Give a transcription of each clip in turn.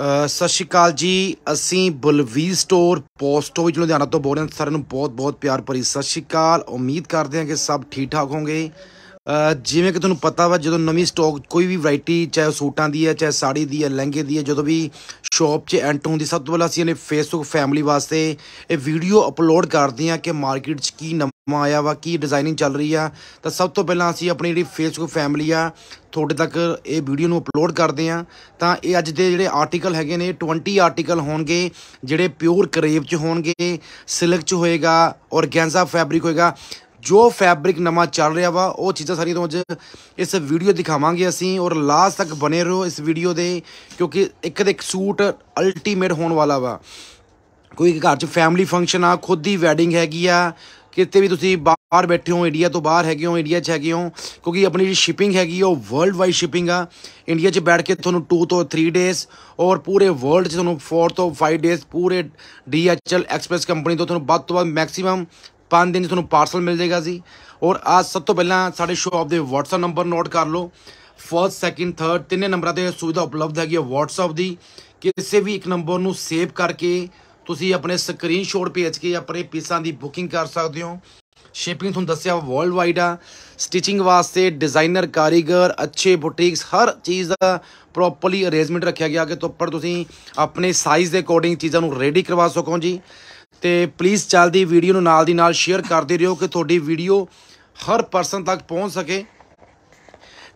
ਸਤਿ ਸ਼੍ਰੀ ਅਕਾਲ ਜੀ ਅਸੀਂ ਬੁਲਵੀ ਸਟੋਰ ਪੋਸਟੋ ਵਿੱਚ ਲੁਧਿਆਣਾ ਤੋਂ ਬੋਲ ਰਹੇ ਹਾਂ ਸਾਰਿਆਂ ਨੂੰ ਬਹੁਤ ਬਹੁਤ ਪਿਆਰ ਭਰੀ ਸਤਿ ਸ਼੍ਰੀ ਅਕਾਲ ਉਮੀਦ ਕਰਦੇ ਹਾਂ ਕਿ ਸਭ ਠੀਕ ਠਾਕ ਹੋਵੋਗੇ ਜਿਵੇਂ ਕਿ ਤੁਹਾਨੂੰ ਪਤਾ ਵਾ ਜਦੋਂ ਨਵੀਂ ਸਟਾਕ ਕੋਈ ਵੀ ਵੈਰਾਈਟੀ ਚਾਹੇ ਸੂਟਾਂ ਦੀ ਹੈ ਚਾਹੇ ਸਾੜੀ ਦੀ ਹੈ ਲਹਿੰਗੇ ਦੀ ਹੈ ਜਦੋਂ ਵੀ ਸ਼ਾਪ 'ਚ ਐਂਟਰ ਹੁੰਦੀ ਸਭ ਤੋਂ ਪਹਿਲਾਂ ਅਸੀਂ ਇਹਨੇ ਫੇਸਬੁੱਕ ਫੈਮਿਲੀ ਵਾਸਤੇ ਇਹ ਵੀਡੀਓ ਅਪਲੋਡ ਕਰਦੇ ਹਾਂ ਕਿ ਮਾਰਕੀਟ 'ਚ ਕੀ ਨਵਾਂ ਆਇਆ ਵਾ ਕੀ ਡਿਜ਼ਾਈਨਿੰਗ ਚੱਲ ਰਹੀ ਆ ਤਾਂ ਸਭ ਤੋਂ ਪਹਿਲਾਂ ਅਸੀਂ ਆਪਣੀ ਜਿਹੜੀ ਫੇਸਬੁੱਕ ਫੈਮਿਲੀ ਆ ਤੁਹਾਡੇ ਤੱਕ ਇਹ ਵੀਡੀਓ ਨੂੰ ਅਪਲੋਡ ਕਰਦੇ ਆ ਤਾਂ ਇਹ ਅੱਜ ਦੇ ਜਿਹੜੇ ਆਰਟੀਕਲ ਹੈਗੇ ਨੇ 20 ਆਰਟੀਕਲ ਹੋਣਗੇ ਜਿਹੜੇ ਪਿਓਰ ਕਰੇਵ 'ਚ ਹੋਣਗੇ ਸਿਲਕ 'ਚ ਹੋਏਗਾ ਔਰਗੈਂਜ਼ਾ ਫੈਬਰਿਕ ਹੋਏਗਾ ਜੋ ਫੈਬਰਿਕ ਨਵਾਂ ਚੱਲ ਰਿਹਾ ਵਾ ਉਹ ਚੀਜ਼ਾਂ ਸਾਰੀਆਂ ਤੋਂ ਅੱਜ ਇਸ ਵੀਡੀਓ ਦਿਖਾਵਾਂਗੇ ਅਸੀਂ ਔਰ ਲਾਸਟ ਤੱਕ ਬਨੇ ਰਹੋ ਇਸ ਵੀਡੀਓ ਦੇ ਕਿਉਂਕਿ ਇੱਕ ਦੇ ਇੱਕ ਸੂਟ ਅਲਟੀਮੇਟ ਹੋਣ ਵਾਲਾ ਵਾ ਕੋਈ ਘਰ 'ਚ ਫੈਮਿਲੀ ਫੰਕਸ਼ਨ ਆ ਖੁਦ ਦੀ ਵੈਡਿੰਗ ਹੈਗੀ ਆ ਕਿਤੇ ਵੀ ਤੁਸੀਂ ਬਾਹਰ ਬੈਠੇ ਹੋ ਇੰਡੀਆ ਤੋਂ ਬਾਹਰ ਹੈਗੇ ਹੋ ਇੰਡੀਆ 'ਚ ਹੈਗੇ ਹੋ ਕਿਉਂਕਿ ਆਪਣੀ ਜਿਹੜੀ ਸ਼ਿਪਿੰਗ ਹੈਗੀ ਉਹ ਵਰਲਡ ਵਾਈਡ ਸ਼ਿਪਿੰਗ ਆ ਇੰਡੀਆ 'ਚ ਬੈਠ ਕੇ ਤੁਹਾਨੂੰ 2 ਤੋਂ 3 ਡੇਸ ਔਰ ਪੂਰੇ ਵਰਲਡ 'ਚ ਤੁਹਾਨੂੰ 4 ਤੋਂ 5 ਡੇਸ ਪੂਰੇ DHL ਐਕਸਪ੍ਰੈਸ ਕੰਪਨੀ ਤੋਂ ਤੁਹਾਨੂੰ ਵੱਧ ਤੋਂ ਵੱਧ ਮੈਕਸਿਮਮ 5 ਦਿਨ ਤੁਹਾਨੂੰ ਪਾਰਸਲ ਮਿਲ ਜਾਏਗਾ ਜੀ ਔਰ ਅੱਜ ਸਭ ਤੋਂ ਪਹਿਲਾਂ ਸਾਡੇ ਸ਼ਾਪ ਦੇ WhatsApp ਨੰਬਰ ਨੋਟ ਕਰ ਲਓ ਫਰਸਟ ਸੈਕਿੰਡ ਥਰਡ ਤਿੰਨੇ ਨੰਬਰਾਂ ਤੇ ਸੁਵਿਧਾ ਉਪਲਬਧ ਹੈਗੀ ਹੈ WhatsApp ਦੀ ਕਿਸੇ ਵੀ ਇੱਕ ਨੰਬਰ ਨੂੰ ਸੇਵ ਕਰਕੇ ਤੁਸੀਂ ਆਪਣੇ ਸਕਰੀਨਸ਼ਾਟ ਭੇਜ ਕੇ ਆਪਣੇ ਪੀਸਾਂ ਦੀ ਬੁਕਿੰਗ ਕਰ ਸਕਦੇ ਹੋ ਸ਼ਿਪਿੰਗ ਤੁਹਾਨੂੰ ਦੱਸਿਆ ਵਰਲਡ ਵਾਈਡ ਆ ਸਟਿਚਿੰਗ ਵਾਸਤੇ ਡਿਜ਼ਾਈਨਰ ਕਾਰੀਗਰ ਅੱਛੇ ਬੁਟੀਕਸ ਹਰ ਚੀਜ਼ ਦਾ ਪ੍ਰੋਪਰਲੀ ਅਰੇਂਜਮੈਂਟ ਰੱਖਿਆ ਗਿਆ ਕਿ ਤੋਂ ਤੁਸੀਂ ਆਪਣੇ ਸਾਈਜ਼ ਦੇ ਅਕੋਰਡਿੰਗ ਚੀਜ਼ਾਂ ਨੂੰ ਰੈਡੀ ਕਰਵਾ ਸਕੋ ਜੀ ਤੇ ਪਲੀਜ਼ ਚਲਦੀ ਵੀਡੀਓ ਨੂੰ ਨਾਲ ਦੀ ਨਾਲ ਸ਼ੇਅਰ ਕਰਦੇ ਰਹੋ ਕਿ ਤੁਹਾਡੀ ਵੀਡੀਓ ਹਰ ਪਰਸਨ ਤੱਕ ਪਹੁੰਚ ਸਕੇ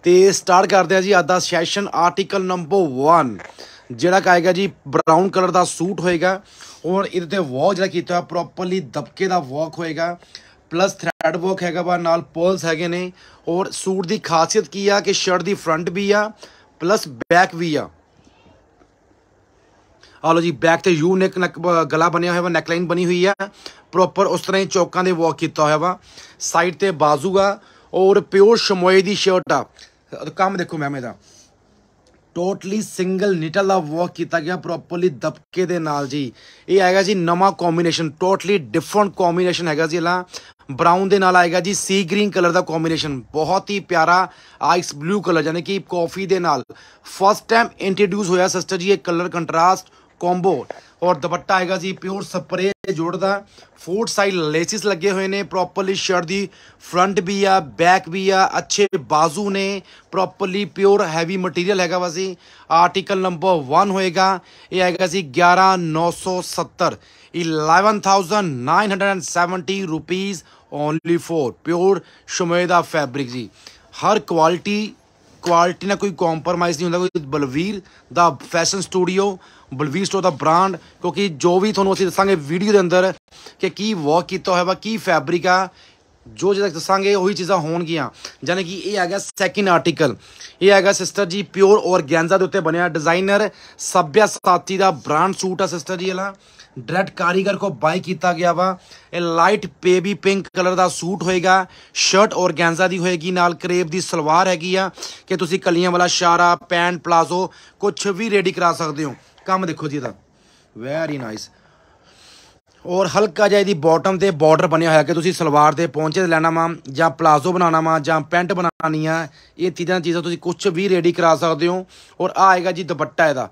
ਤੇ ਸਟਾਰਟ ਕਰਦੇ ਆ ਜੀ ਅੱਜ ਦਾ ਸੈਸ਼ਨ ਆਰਟੀਕਲ ਨੰਬਰ 1 ਜਿਹੜਾ ਕਹੇਗਾ ਜੀ ਬਰਾਊਨ ਕਲਰ ਦਾ ਸੂਟ ਹੋਏਗਾ ਔਰ ਇਹਦੇ ਤੇ ਵਾਕ ਜਿਹੜਾ ਕੀਤਾ ਹੋਇਆ ਪ੍ਰੋਪਰਲੀ ਦਬਕੇ ਦਾ ਵਾਕ ਹੋਏਗਾ ਪਲੱਸ ਥ੍ਰੈਡ ਵਾਕ ਹੈਗਾ ਬਾ ਨਾਲ ਪੋਲਸ ਹੈਗੇ ਨੇ ਔਰ ਸੂਟ ਦੀ ਖਾਸੀਅਤ ਕੀ ਆ ਕਿ ਸ਼ਰਟ ਦੀ ਫਰੰਟ ਵੀ ਆ ਪਲੱਸ ਬੈਕ ਵੀ ਆ ਆ ਲੋ ਜੀ ਬੈਕ ਤੇ ਯੂ ਨੈਕ ਗਲਾ ਬਣਿਆ ਹੋਇਆ ਵਾ ਨੈਕਲਾਈਨ ਬਣੀ ਹੋਈ ਆ ਪ੍ਰੋਪਰ ਉਸ ਤਰ੍ਹਾਂ ਹੀ ਚੌਕਾਂ ਦੇ ਵਰਕ ਕੀਤਾ ਹੋਇਆ ਵਾ ਸਾਈਡ ਤੇ ਬਾਜ਼ੂ ਆ ਔਰ ਪਿਓਰ ਸ਼ਮੋਏ ਦੀ ਸ਼ਰਟ ਆ ਕੰਮ ਦੇਖੋ ਮੈਮ ਇਹਦਾ ਟੋਟਲੀ ਸਿੰਗਲ ਨਿਟਲ ਦਾ ਵਰਕ ਕੀਤਾ ਗਿਆ ਪ੍ਰੋਪਰਲੀ ਦਬਕੇ ਦੇ ਨਾਲ ਜੀ ਇਹ ਆਏਗਾ ਜੀ ਨਵਾਂ ਕੰਬੀਨੇਸ਼ਨ ਟੋਟਲੀ ਡਿਫਰੈਂਟ ਕੰਬੀਨੇਸ਼ਨ ਹੈਗਾ ਜੀ ਇਹਲਾ ਬ੍ਰਾਊਨ ਦੇ ਨਾਲ ਆਏਗਾ ਜੀ ਸੀ ਗ੍ਰੀਨ ਕਲਰ ਦਾ ਕੰਬੀਨੇਸ਼ਨ ਬਹੁਤ ਹੀ ਪਿਆਰਾ ਆਈਸ ਬਲੂ ਕਲਰ ਯਾਨੀ ਕਿ ਕਾਫੀ ਦੇ ਨਾਲ ਫਸਟ ਟਾਈਮ ਇੰਟਰੋਡਿਊਸ ਹੋਇਆ ਸਿਸਟਰ ਜੀ ਇਹ ਕਲਰ ਕੰਟਰਾਸਟ कॉम्बो और दुपट्टा आएगा जी प्योर स्परे जोड़ता फोर्थ साइड लेसिस लगे हुए ने प्रॉपरली शर्ट दी फ्रंट भी आ बैक भी आ अच्छे बाजू ने प्रॉपरली प्योर हैवी मटीरियल है वा जी आर्टिकल नंबर वन होएगा यह आएगा जी ग्यारह नौ सौ सत्तर eleven thousand nine hundred and seventy rupees only for pure शमेदा फैब्रिक जी हर क्वालिटी क्वालिटी ना कोई कॉम्प्रोमाइज़ नहीं होता Balveer the fashion studio Balveer store ਦਾ ਬ੍ਰਾਂਡ ਕਿਉਂਕਿ ਜੋ ਵੀ ਤੁਹਾਨੂੰ ਅਸੀਂ ਦੱਸਾਂਗੇ ਵੀਡੀਓ ਦੇ ਅੰਦਰ ਕਿ ਕੀ ਵਰਕ ਕੀਤਾ ਹੋਇਆ ਵਾ ਕੀ ਫੈਬਰਿਕ ਆ ਜੋ ਜਿਹੜਾ ਦੱਸਾਂਗੇ ਉਹੀ ਚੀਜ਼ਾਂ ਹੋਣਗੀਆਂ ਜਾਨੀ ਕਿ ਇਹ ਹੈਗਾ ਸੈਕਿੰਡ ਆਰਟੀਕਲ ਇਹ ਹੈਗਾ ਸਿਸਟਰ ਜੀ ਪਿਓਰ ਔਰਗੈਂਜ਼ਾ ਦੇ ਉੱਤੇ ਬਣਿਆ ਡਿਜ਼ਾਈਨਰ ਸਭਿਆ ਸਾਤੀ ਦਾ ਬ੍ਰਾਂਡ ਸੂਟ ਆ ਸਿਸਟਰ ਜੀ ਇਹਲਾ ਡਰੈਟ ਕਾਰੀਗਰ ਕੋ ਬਾਈ ਕੀਤਾ ਗਿਆ ਵਾ ਇਹ ਲਾਈਟ ਪੇਬੀ ਪਿੰਕ ਕਲਰ ਦਾ ਸੂਟ ਹੋਏਗਾ ਸ਼ਰਟ ਔਰਗੈਂਜ਼ਾ ਦੀ ਹੋਏਗੀ ਨਾਲ ਕਰੇਪ ਦੀ ਸਲਵਾਰ ਹੈਗੀ ਆ ਕਿ ਤੁਸੀਂ ਕਲੀਆਂ ਵਾਲਾ ਸ਼ਾਰਾ ਪੈਂਟ ਪਲਾਜ਼ੋ ਕੁਝ ਵੀ ਰੈਡੀ ਕਰਾ ਸਕਦੇ ਹੋ ਕੰਮ ਦੇਖੋ ਜੀ ਇਹਦਾ ਵੈਰੀ ਨਾਈਸ ਔਰ ਹਲਕਾ ਜਿਹਾ ਇਹਦੀ ਬਾਟਮ ਤੇ ਬਾਰਡਰ ਬਣਿਆ ਹੋਇਆ ਕਿ ਤੁਸੀਂ ਸਲਵਾਰ ਤੇ ਪਹੁੰਚੇ ਲੈਣਾ ਵਾ ਜਾਂ ਪਲਾਜ਼ੋ ਬਣਾਉਣਾ ਵਾ ਜਾਂ ਪੈਂਟ ਬਣਾਣੀ ਆ ਇਹ ਚੀਜ਼ਾਂ ਚੀਜ਼ਾਂ ਤੁਸੀਂ ਕੁਝ ਵੀ ਰੈਡੀ ਕਰਾ ਸਕਦੇ ਹੋ ਔਰ ਆ ਆਏਗਾ ਜੀ ਦੁਪੱਟਾ ਇਹਦਾ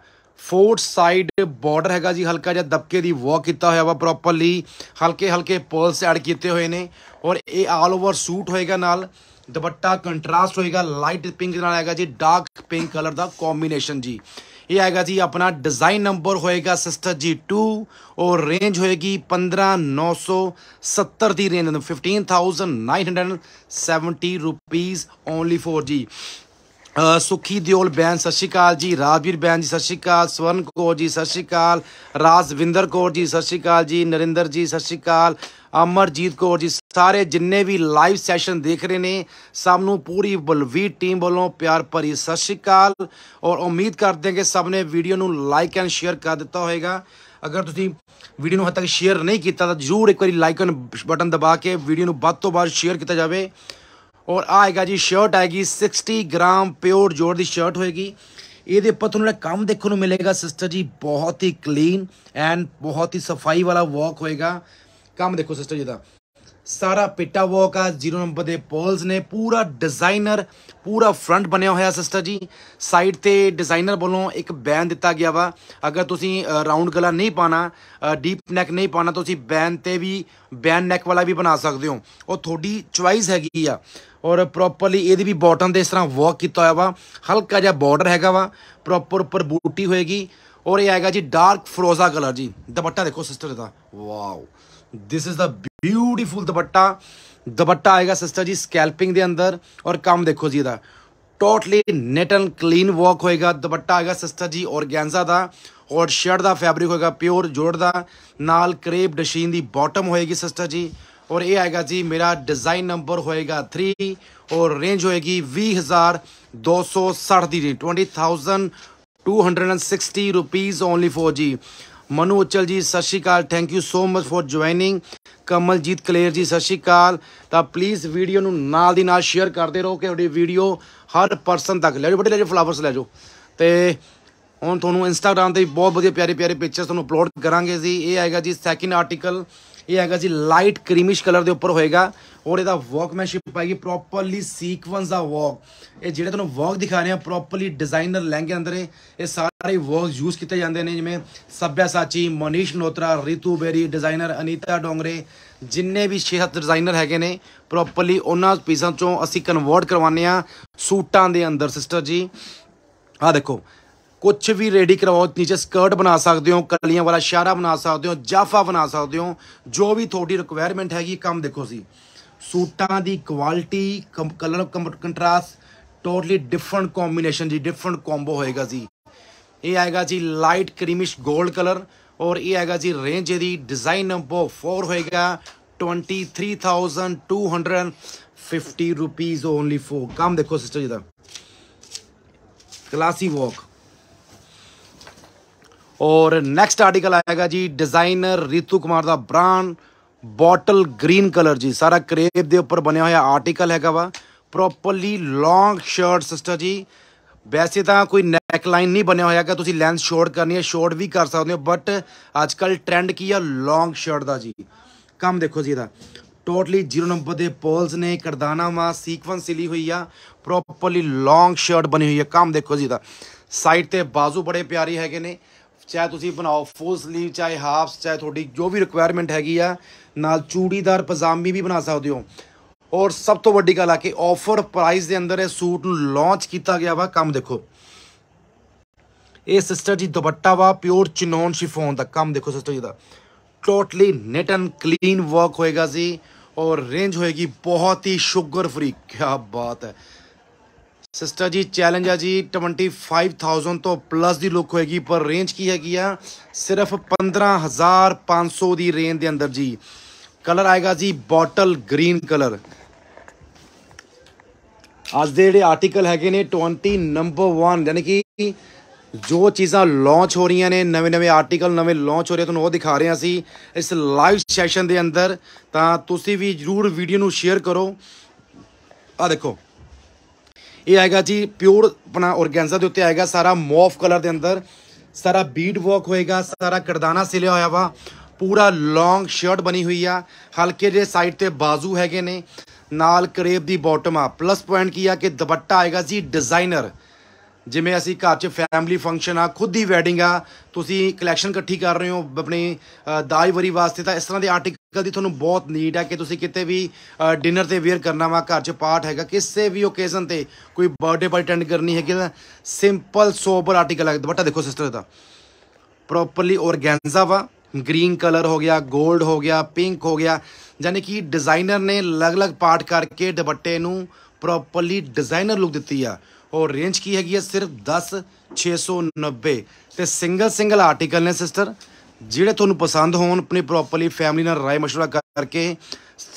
ਫੋਰਥ ਸਾਈਡ ਬਾਰਡਰ ਹੈਗਾ ਜੀ ਹਲਕਾ ਜਿਹਾ ਦਬਕੇ ਦੀ ਵਰਕ ਕੀਤਾ ਹੋਇਆ ਵਾ ਪ੍ਰੋਪਰਲੀ ਹਲਕੇ ਹਲਕੇ ਪਰਲਸ ਐਡ ਕੀਤੇ ਹੋਏ ਨੇ ਔਰ ਇਹ ਆਲ ਓਵਰ ਸੂਟ ਹੋਏਗਾ ਨਾਲ ਦੁਪੱਟਾ ਕੰਟਰਾਸਟ ਹੋਏਗਾ ਲਾਈਟ ਪਿੰਕ ਨਾਲ ਆਏਗਾ ਜੀ ਡਾਰਕ ਪਿੰਕ ਕਲਰ ਦਾ ਕੰਬੀਨੇਸ਼ਨ ਜੀ ਇਹ ਆਏਗਾ ਜੀ ਆਪਣਾ ਡਿਜ਼ਾਈਨ ਨੰਬਰ ਹੋਏਗਾ ਸਿਸਟਰ ਜੀ 2 ਔਰ ਰੇਂਜ ਹੋਏਗੀ 15970 ਦੀ ਰੇਂਜ 15970 ਰੁਪੀਸ ਓਨਲੀ 4G ਜੀ ਸੁਖੀ ਦਿਓਲ ਬੈਨ ਸਤਿ ਸ਼੍ਰੀ ਅਕਾਲ ਜੀ ਰਾਜਵੀਰ ਬੈਨ ਜੀ ਸਤਿ ਸ਼੍ਰੀ ਅਕਾਲ ਸਵਰਨ ਕੋਰ ਜੀ ਸਤਿ ਸ਼੍ਰੀ ਅਕਾਲ ਰਾਜਵਿੰਦਰ ਕੋਰ ਜੀ ਸਤਿ ਸ਼੍ਰੀ ਅਕਾਲ ਜੀ ਨਰਿੰਦਰ ਜੀ ਸਤਿ ਸ਼੍ਰੀ ਅਕਾਲ ਅਮਰਜੀਤ ਕੋਰ ਜੀ ਸਾਰੇ ਜਿੰਨੇ ਵੀ ਲਾਈਵ ਸੈਸ਼ਨ ਦੇਖ ਰਹੇ ਨੇ ਸਭ ਨੂੰ ਪੂਰੀ ਬਲਵੀਰ ਟੀਮ ਵੱਲੋਂ ਪਿਆਰ ਭਰੀ ਸਤਿ ਸ਼੍ਰੀ ਅਕਾਲ ਔਰ ਉਮੀਦ ਕਰਦੇ ਹਾਂ ਕਿ ਸਭ ਨੇ ਵੀਡੀਓ ਨੂੰ ਲਾਈਕ ਐਂਡ ਸ਼ੇਅਰ ਕਰ ਦਿੱਤਾ ਹੋਵੇਗਾ ਅਗਰ ਤੁਸੀਂ ਵੀਡੀਓ ਨੂੰ ਹੱਦ ਤੱਕ ਸ਼ੇਅਰ ਨਹੀਂ ਕੀਤਾ ਤਾਂ ਜ਼ਰੂਰ ਇੱਕ ਵਾਰੀ ਲਾਈਕ ਬਟਨ ਦਬਾ ਕੇ ਵੀਡੀਓ ਨੂੰ ਵੱਧ ਤੋਂ ਵੱਧ ਸ਼ੇਅਰ ਕੀਤਾ ਜਾਵੇ ਔਰ ਆਏਗਾ ਜੀ ਸ਼ਰਟ ਆਏਗੀ 60 ਗ੍ਰਾਮ ਪਿਓਰ ਜੋਰ ਦੀ ਸ਼ਰਟ ਹੋਏਗੀ ਇਹਦੇ ਉੱਪਰ ਤੁਹਾਨੂੰ ਜਿਹੜਾ ਕੰਮ ਦੇਖਣ ਨੂੰ ਮਿਲੇਗਾ ਸਿਸਟਰ ਜੀ ਬਹੁਤ ਹੀ ਕਲੀਨ ਐਂਡ ਬਹੁਤ ਹੀ ਸਫਾਈ ਵਾਲਾ ਵਰਕ ਹੋਏਗਾ ਕੰਮ ਦੇਖੋ ਸਿਸਟਰ ਜੀ ਦਾ ਸਾਰਾ ਪੇਟਾ ਵਰਕ ਆ ਜ਼ੀਰੋ ਨੰਬਰ ਦੇ ਪੋਲਸ ਨੇ ਪੂਰਾ ਡਿਜ਼ਾਈਨਰ ਪੂਰਾ ਫਰੰਟ ਬਣਿਆ ਹੋਇਆ ਸਿਸਟਰ ਜੀ ਸਾਈਡ ਤੇ ਡਿਜ਼ਾਈਨਰ ਵੱਲੋਂ ਇੱਕ ਬੈਨ ਦਿੱਤਾ ਗਿਆ ਵਾ ਅਗਰ ਤੁਸੀਂ ਰਾਉਂਡ ਗਲਾ ਨਹੀਂ ਪਾਣਾ ਡੀਪ ਨੈਕ ਨਹੀਂ ਪਾਣਾ ਤੁਸੀਂ ਬੈਨ ਤੇ ਵੀ ਬੈਨ ਨੈਕ ਵਾਲਾ ਵੀ ਬਣਾ ਸਕਦੇ ਹੋ ਉਹ ਤੁਹਾਡੀ ਚੁਆਇਸ ਹੈਗੀ ਆ ਔਰ ਪ੍ਰੋਪਰਲੀ ਇਹਦੀ ਵੀ ਬਾਟਮ ਤੇ ਇਸ ਤਰ੍ਹਾਂ ਵਰਕ ਕੀਤਾ ਹੋਇਆ ਵਾ ਹਲਕਾ ਜਿਹਾ ਬਾਰਡਰ ਹੈਗਾ ਵਾ ਪ੍ਰੋਪਰ ਉੱਪਰ ਬੂਟੀ ਹੋਏਗੀ ਔਰ ਇਹ ਆਏਗਾ ਜੀ ਡਾਰਕ ਫਰੋਜ਼ਾ ਕਲਰ ਜੀ ਦੁਪੱਟਾ ਦੇਖੋ ਸਿਸਟਰ ਦਾ wow this is the beautiful ਦੁਪੱਟਾ ਦੁਪੱਟਾ ਆਏਗਾ ਸਿਸਟਰ ਜੀ ਸਕੈਲਪਿੰਗ ਦੇ ਅੰਦਰ ਔਰ ਕੰਮ ਦੇਖੋ ਜੀ ਇਹਦਾ totally neat and clean work ਹੋਏਗਾ ਦੁਪੱਟਾ ਆਏਗਾ ਸਿਸਟਰ ਜੀ ਔਰਗੈਂਜ਼ਾ ਦਾ ਔਰ ਸ਼ਰਟ ਦਾ ਫੈਬਰਿਕ ਹੋਏਗਾ ਪਿਓਰ ਜੋੜ ਦਾ ਨਾਲ ਕਰੇਪ ਡਸ਼ੀਨ ਦੀ ਬਾਟਮ ਹੋਏਗੀ ਸਿਸਟਰ ਜੀ ਔਰ ਇਹ ਆਏਗਾ ਜੀ ਮੇਰਾ ਡਿਜ਼ਾਈਨ ਨੰਬਰ ਹੋਏਗਾ 3 ਔਰ ਰੇਂਜ ਹੋਏਗੀ 20260 ਦੀ 20260 ਰੁਪੀਸ ਓਨਲੀ ਫॉर ਜੀ ਮਨੂ ਉਚਲ ਜੀ ਸਤਿ ਸ਼੍ਰੀ ਅਕਾਲ thank you so much for joining Kamaljeet Kaler ਜੀ ਸਤਿ ਸ਼੍ਰੀ ਅਕਾਲ ਤਾਂ ਪਲੀਜ਼ ਵੀਡੀਓ ਨੂੰ ਨਾਲ ਦੀ ਨਾਲ ਸ਼ੇਅਰ ਕਰਦੇ ਰਹੋ ਕਿ ਤੁਹਾਡੀ ਵੀਡੀਓ ਹਰ ਪਰਸਨ ਤੱਕ ਲੈ ਜਾਓ ਬੜੇ ਲੈ ਫਲਾਵਰਸ ਲੈ ਜਾਓ ਤੇ ਹੁਣ ਤੁਹਾਨੂੰ ਇੰਸਟਾਗ੍ਰam ਤੇ ਬਹੁਤ ਵਧੀਆ ਪਿਆਰੇ ਪਿਆਰੇ ਪਿਕਚਰਸ ਤੁਹਾਨੂੰ ਅਪਲੋਡ ਕਰਾਂਗੇ ਜੀ ਇਹ ਆਏਗਾ ਜੀ ਸੈਕਿੰਡ ਆਰਟੀਕਲ ਇਹ ਹੈਗਾ ਜੀ ਲਾਈਟ ਕ੍ਰੀਮਿਸ਼ ਕਲਰ ਦੇ ਉੱਪਰ ਹੋਏਗਾ ਔਰ ਇਹਦਾ ਵਰਕਮੈਨਸ਼ਿਪ ਆਏਗੀ ਪ੍ਰੋਪਰਲੀ ਸੀਕਵੈਂਸ ਦਾ ਵਰਕ ਇਹ ਜਿਹੜੇ ਤੁਹਾਨੂੰ ਵਰਕ ਦਿਖਾ ਰਹੇ ਆ ਪ੍ਰੋਪਰਲੀ ਡਿਜ਼ਾਈਨਰ ਲਹਿੰਗੇ ਅੰਦਰ ਇਹ ਸਾਰੇ ਵਰਕ ਯੂਜ਼ ਕੀਤੇ ਜਾਂਦੇ ਨੇ ਜਿਵੇਂ ਸੱਭਿਆ ਸਾਚੀ ਮਨੀਸ਼ ਨੋਤਰਾ ਰਿਤੂ ਬੇਰੀ ਡਿਜ਼ਾਈਨਰ ਅਨੀਤਾ ਡੋਂਗਰੇ ਜਿੰਨੇ ਵੀ 6-7 ਡਿਜ਼ਾਈਨਰ ਹੈਗੇ ਨੇ ਪ੍ਰੋਪਰਲੀ ਉਹਨਾਂ ਪੀਸਾਂ ਚੋਂ ਅਸੀਂ ਕਨਵਰਟ ਕਰਵਾਉਂਦੇ ਆ ਸੂਟਾਂ ਦੇ ਅੰਦਰ ਸਿਸਟਰ ਜੀ ਆ ਦੇਖੋ ਕੁਝ ਵੀ ਰੈਡੀ ਕਰਵਾਓ ਨੀਚੇ ਸਕਰਟ ਬਣਾ ਸਕਦੇ ਹੋ ਕਲੀਆਂ ਵਾਲਾ ਸ਼ਾਰਾ ਬਣਾ ਸਕਦੇ ਹੋ ਜਾਫਾ ਬਣਾ ਸਕਦੇ ਹੋ ਜੋ ਵੀ ਤੁਹਾਡੀ ਰਿਕੁਆਇਰਮੈਂਟ ਹੈਗੀ ਕੰਮ ਦੇਖੋ ਸੀ ਸੂਟਾਂ ਦੀ quality colour contrast totally different combination ਜੀ ਡਿਫਰੈਂਟ ਕੰਬੋ ਹੋਏਗਾ ਜੀ ਇਹ ਆਏਗਾ ਜੀ ਲਾਈਟ ਕ੍ਰੀਮਿਸ਼ 골ਡ ਕਲਰ ਔਰ ਇਹ ਆਏਗਾ ਜੀ ਰੇਂਜ ਇਹਦੀ ਡਿਜ਼ਾਈਨ ਨੰਬਰ 4 ਹੋਏਗਾ 23250 ਰੁਪੀਸ ਓਨਲੀ ਫੋਰ ਕੰਮ ਦੇਖੋ ਸਿਸਟਰ ਜੀ ਦਾ ਕਲਾਸੀ ਵਾਕ और नेक्स्ट आर्टिकल आएगा जी डिज़ाइनर रितु कुमार ਦਾ ਬ੍ਰਾਂਡ ਬੋਟਲ ਗ੍ਰੀਨ ਕਲਰ ਜੀ ਸਾਰਾ ਕਰੇਬ ਦੇ ਉੱਪਰ ਬਣਿਆ ਹੋਇਆ ਆਰਟੀਕਲ ਹੈਗਾ ਵਾ ਪ੍ਰੋਪਰਲੀ ਲੌਂਗ ਸ਼ਰਟ ਸਿਸਟਰ ਜੀ ਵੈਸੇ ਤਾਂ ਕੋਈ ਨੈਕ ਲਾਈਨ ਨਹੀਂ ਬਣਿਆ ਹੋਇਆ ਕਿ ਤੁਸੀਂ ਲੈਂਥ ਸ਼ੋਰਟ ਕਰਨੀ ਹੈ ਸ਼ੋਰਟ ਵੀ ਕਰ ਸਕਦੇ ਹੋ ਬਟ ਅੱਜ ਕੱਲ ਟ੍ਰੈਂਡ ਕੀ ਆ ਲੌਂਗ ਸ਼ਰਟ ਦਾ ਜੀ ਕੰਮ ਦੇਖੋ ਜੀ ਇਹਦਾ ਟੋਟਲੀ 0 ਨੰਬਰ ਦੇ ਪਰਲਸ ਨੇ ਕਰਦਾਨਾ ਮਾ ਸੀਕਵੈਂਸ ਸਿਲੀ ਹੋਈ ਆ ਪ੍ਰੋਪਰਲੀ ਲੌਂਗ ਸ਼ਰਟ ਬਣੀ ਹੋਈ ਆ ਕੰਮ ਦੇਖੋ ਜੀ ਇਹਦਾ ਸਾਈਡ ਤੇ ਬਾਜ਼ੂ ਬੜੇ ਪਿਆਰੀ ਹੈਗੇ ਨੇ ਚਾਹੇ ਤੁਸੀਂ ਬਣਾਓ ਫੁੱਲ ਸਲੀਵ ਚਾਹੇ ਹਾਫਸ ਚਾਹੇ ਤੁਹਾਡੀ ਜੋ ਵੀ ਰਿਕੁਆਇਰਮੈਂਟ ਹੈਗੀ ਆ ਨਾਲ ਚੂੜੀਦਾਰ ਪਜਾਮੀ ਵੀ ਬਣਾ ਸਕਦੇ ਹੋ ਔਰ ਸਭ ਤੋਂ ਵੱਡੀ ਗੱਲ ਆ ਕਿ ਆਫਰ ਪ੍ਰਾਈਸ ਦੇ ਅੰਦਰ ਇਹ ਸੂਟ ਨੂੰ ਲਾਂਚ ਕੀਤਾ ਗਿਆ ਵਾ ਕੰਮ ਦੇਖੋ ਇਹ ਸਿਸਟਰ ਜੀ ਦੁਪੱਟਾ ਵਾ ਪਿਓਰ ਚਿਨੋਨ ਸ਼ਿਫੋਨ ਦਾ ਕੰਮ ਦੇਖੋ ਸਿਸਟਰ ਜੀ ਦਾ totally neat and clean work ਹੋਏਗਾ ਜੀ ਔਰ ਰੇਂਜ ਹੋਏਗੀ ਬਹੁਤ ਹੀ ਸ਼ੂਗਰ ਫ੍ਰੀ ਕੀ ਬਾਤ ਹੈ ਸਿਸਟਰ ਜੀ ਚੈਲੰਜ ਆ ਜੀ 25000 ਤੋਂ ਪਲੱਸ ਦੀ ਲੁੱਕ ਹੋਏਗੀ ਪਰ ਰੇਂਜ ਕੀ ਹੈਗੀ ਆ ਸਿਰਫ 15500 ਦੀ ਰੇਂਜ ਦੇ ਅੰਦਰ ਜੀ ਕਲਰ ਆਏਗਾ ਜੀ ਬੋਟਲ ਗ੍ਰੀਨ ਕਲਰ ਅੱਜ ਦੇ ਜਿਹੜੇ ਆਰਟੀਕਲ ਹੈਗੇ ਨੇ 20 ਨੰਬਰ 1 ਯਾਨੀ ਕਿ ਜੋ ਚੀਜ਼ਾਂ ਲਾਂਚ ਹੋ ਰਹੀਆਂ ਨੇ ਨਵੇਂ ਨਵੇਂ ਆਰਟੀਕਲ ਨਵੇਂ ਲਾਂਚ ਹੋ ਰਹੇ ਤੁਹਾਨੂੰ ਉਹ ਦਿਖਾ ਰਹੇ ਸੀ ਇਸ ਲਾਈਵ ਸੈਸ਼ਨ ਦੇ ਅੰਦਰ ਤਾਂ ਤੁਸੀਂ ਵੀ ਜਰੂਰ ਵੀਡੀਓ ਨੂੰ ਸ਼ੇਅਰ ਕਰੋ ਆ ਦੇਖੋ ਇਹ ਆਏਗਾ ਜੀ ਪਿਓਰ ਆਪਣਾ ਔਰਗੈਂਜ਼ਾ ਦੇ ਉੱਤੇ ਆਏਗਾ ਸਾਰਾ ਮੌਫ ਕਲਰ ਦੇ ਅੰਦਰ ਸਾਰਾ ਬੀਡ ਵਰਕ ਹੋਏਗਾ ਸਾਰਾ ਕਰਦਾਨਾ ਸਿਲਿਆ ਹੋਇਆ ਵਾ ਪੂਰਾ ਲੌਂਗ ਸ਼ਰਟ ਬਣੀ ਹੋਈ ਆ ਹਲਕੇ ਜੇ ਸਾਈਡ ਤੇ ਬਾਜ਼ੂ ਹੈਗੇ ਨੇ ਨਾਲ ਕਰੇਬ ਦੀ ਬਾਟਮ ਆ ਪਲੱਸ ਪੁਆਇੰਟ ਕੀ ਆ ਕਿ ਦੁਪੱਟਾ ਆਏਗਾ ਜੀ ਡਿਜ਼ਾਈਨਰ ਜਿਵੇਂ ਅਸੀਂ ਘਰ 'ਚ ਫੈਮਿਲੀ ਫੰਕਸ਼ਨ ਆ ਖੁਦ ਹੀ ਵੈਡਿੰਗ ਆ ਤੁਸੀਂ ਕਲੈਕਸ਼ਨ ਇਕੱਠੀ ਕਰ ਰਹੇ ਹੋ ਆਪਣੇ ਦਾਜ ਵਰੀ ਵਾਸਤੇ ਤਾਂ ਇਸ ਤਰ੍ਹਾਂ ਦੇ ਆਰਟੀਕਲ ਦੀ ਤੁਹਾਨੂੰ ਬਹੁਤ ਨੀਡ ਆ ਕਿ ਤੁਸੀਂ ਕਿਤੇ ਵੀ ਡਿਨਰ ਤੇ ਵੇਅਰ ਕਰਨਾ ਵਾ ਘਰ 'ਚ ਪਾਰਟ ਹੈਗਾ ਕਿਸੇ ਵੀ ਓਕੇਜ਼ਨ ਤੇ ਕੋਈ ਬਰਥਡੇ ਪਾਰਟੀ ਅਟੈਂਡ ਕਰਨੀ ਹੈਗੀ ਤਾਂ ਸਿੰਪਲ ਸੋਬਰ ਆਰਟੀਕਲ ਹੈ ਦੁਪੱਟਾ ਦੇਖੋ ਸਿਸਟਰ ਦਾ ਪ੍ਰੋਪਰਲੀ ਔਰਗੈਂਜ਼ਾ ਵਾ ਗ੍ਰੀਨ ਕਲਰ ਹੋ ਗਿਆ 골ਡ ਹੋ ਗਿਆ ਪਿੰਕ ਹੋ ਗਿਆ ਯਾਨੀ ਕਿ ਡਿਜ਼ਾਈਨਰ ਨੇ ਅਲੱਗ-ਅਲੱਗ ਪਾਰਟ ਕਰਕੇ ਦੁਪੱਟੇ ਨੂੰ ਪ੍ਰੋਪਰਲੀ ਡਿਜ਼ਾਈਨਰ ਲੁੱਕ ਦਿੱਤੀ ਆ ਔਰ ਰੇਂਜ ਕੀ ਹੈਗੀ ਹੈ ਸਿਰਫ 10 690 ਤੇ ਸਿੰਗਲ ਸਿੰਗਲ ਆਰਟੀਕਲ ਨੇ ਸਿਸਟਰ ਜਿਹੜੇ ਤੁਹਾਨੂੰ ਪਸੰਦ ਹੋਣ ਆਪਣੀ ਪ੍ਰੋਪਰਲੀ ਫੈਮਿਲੀ ਨਾਲ ਰਾਏ مشورہ ਕਰਕੇ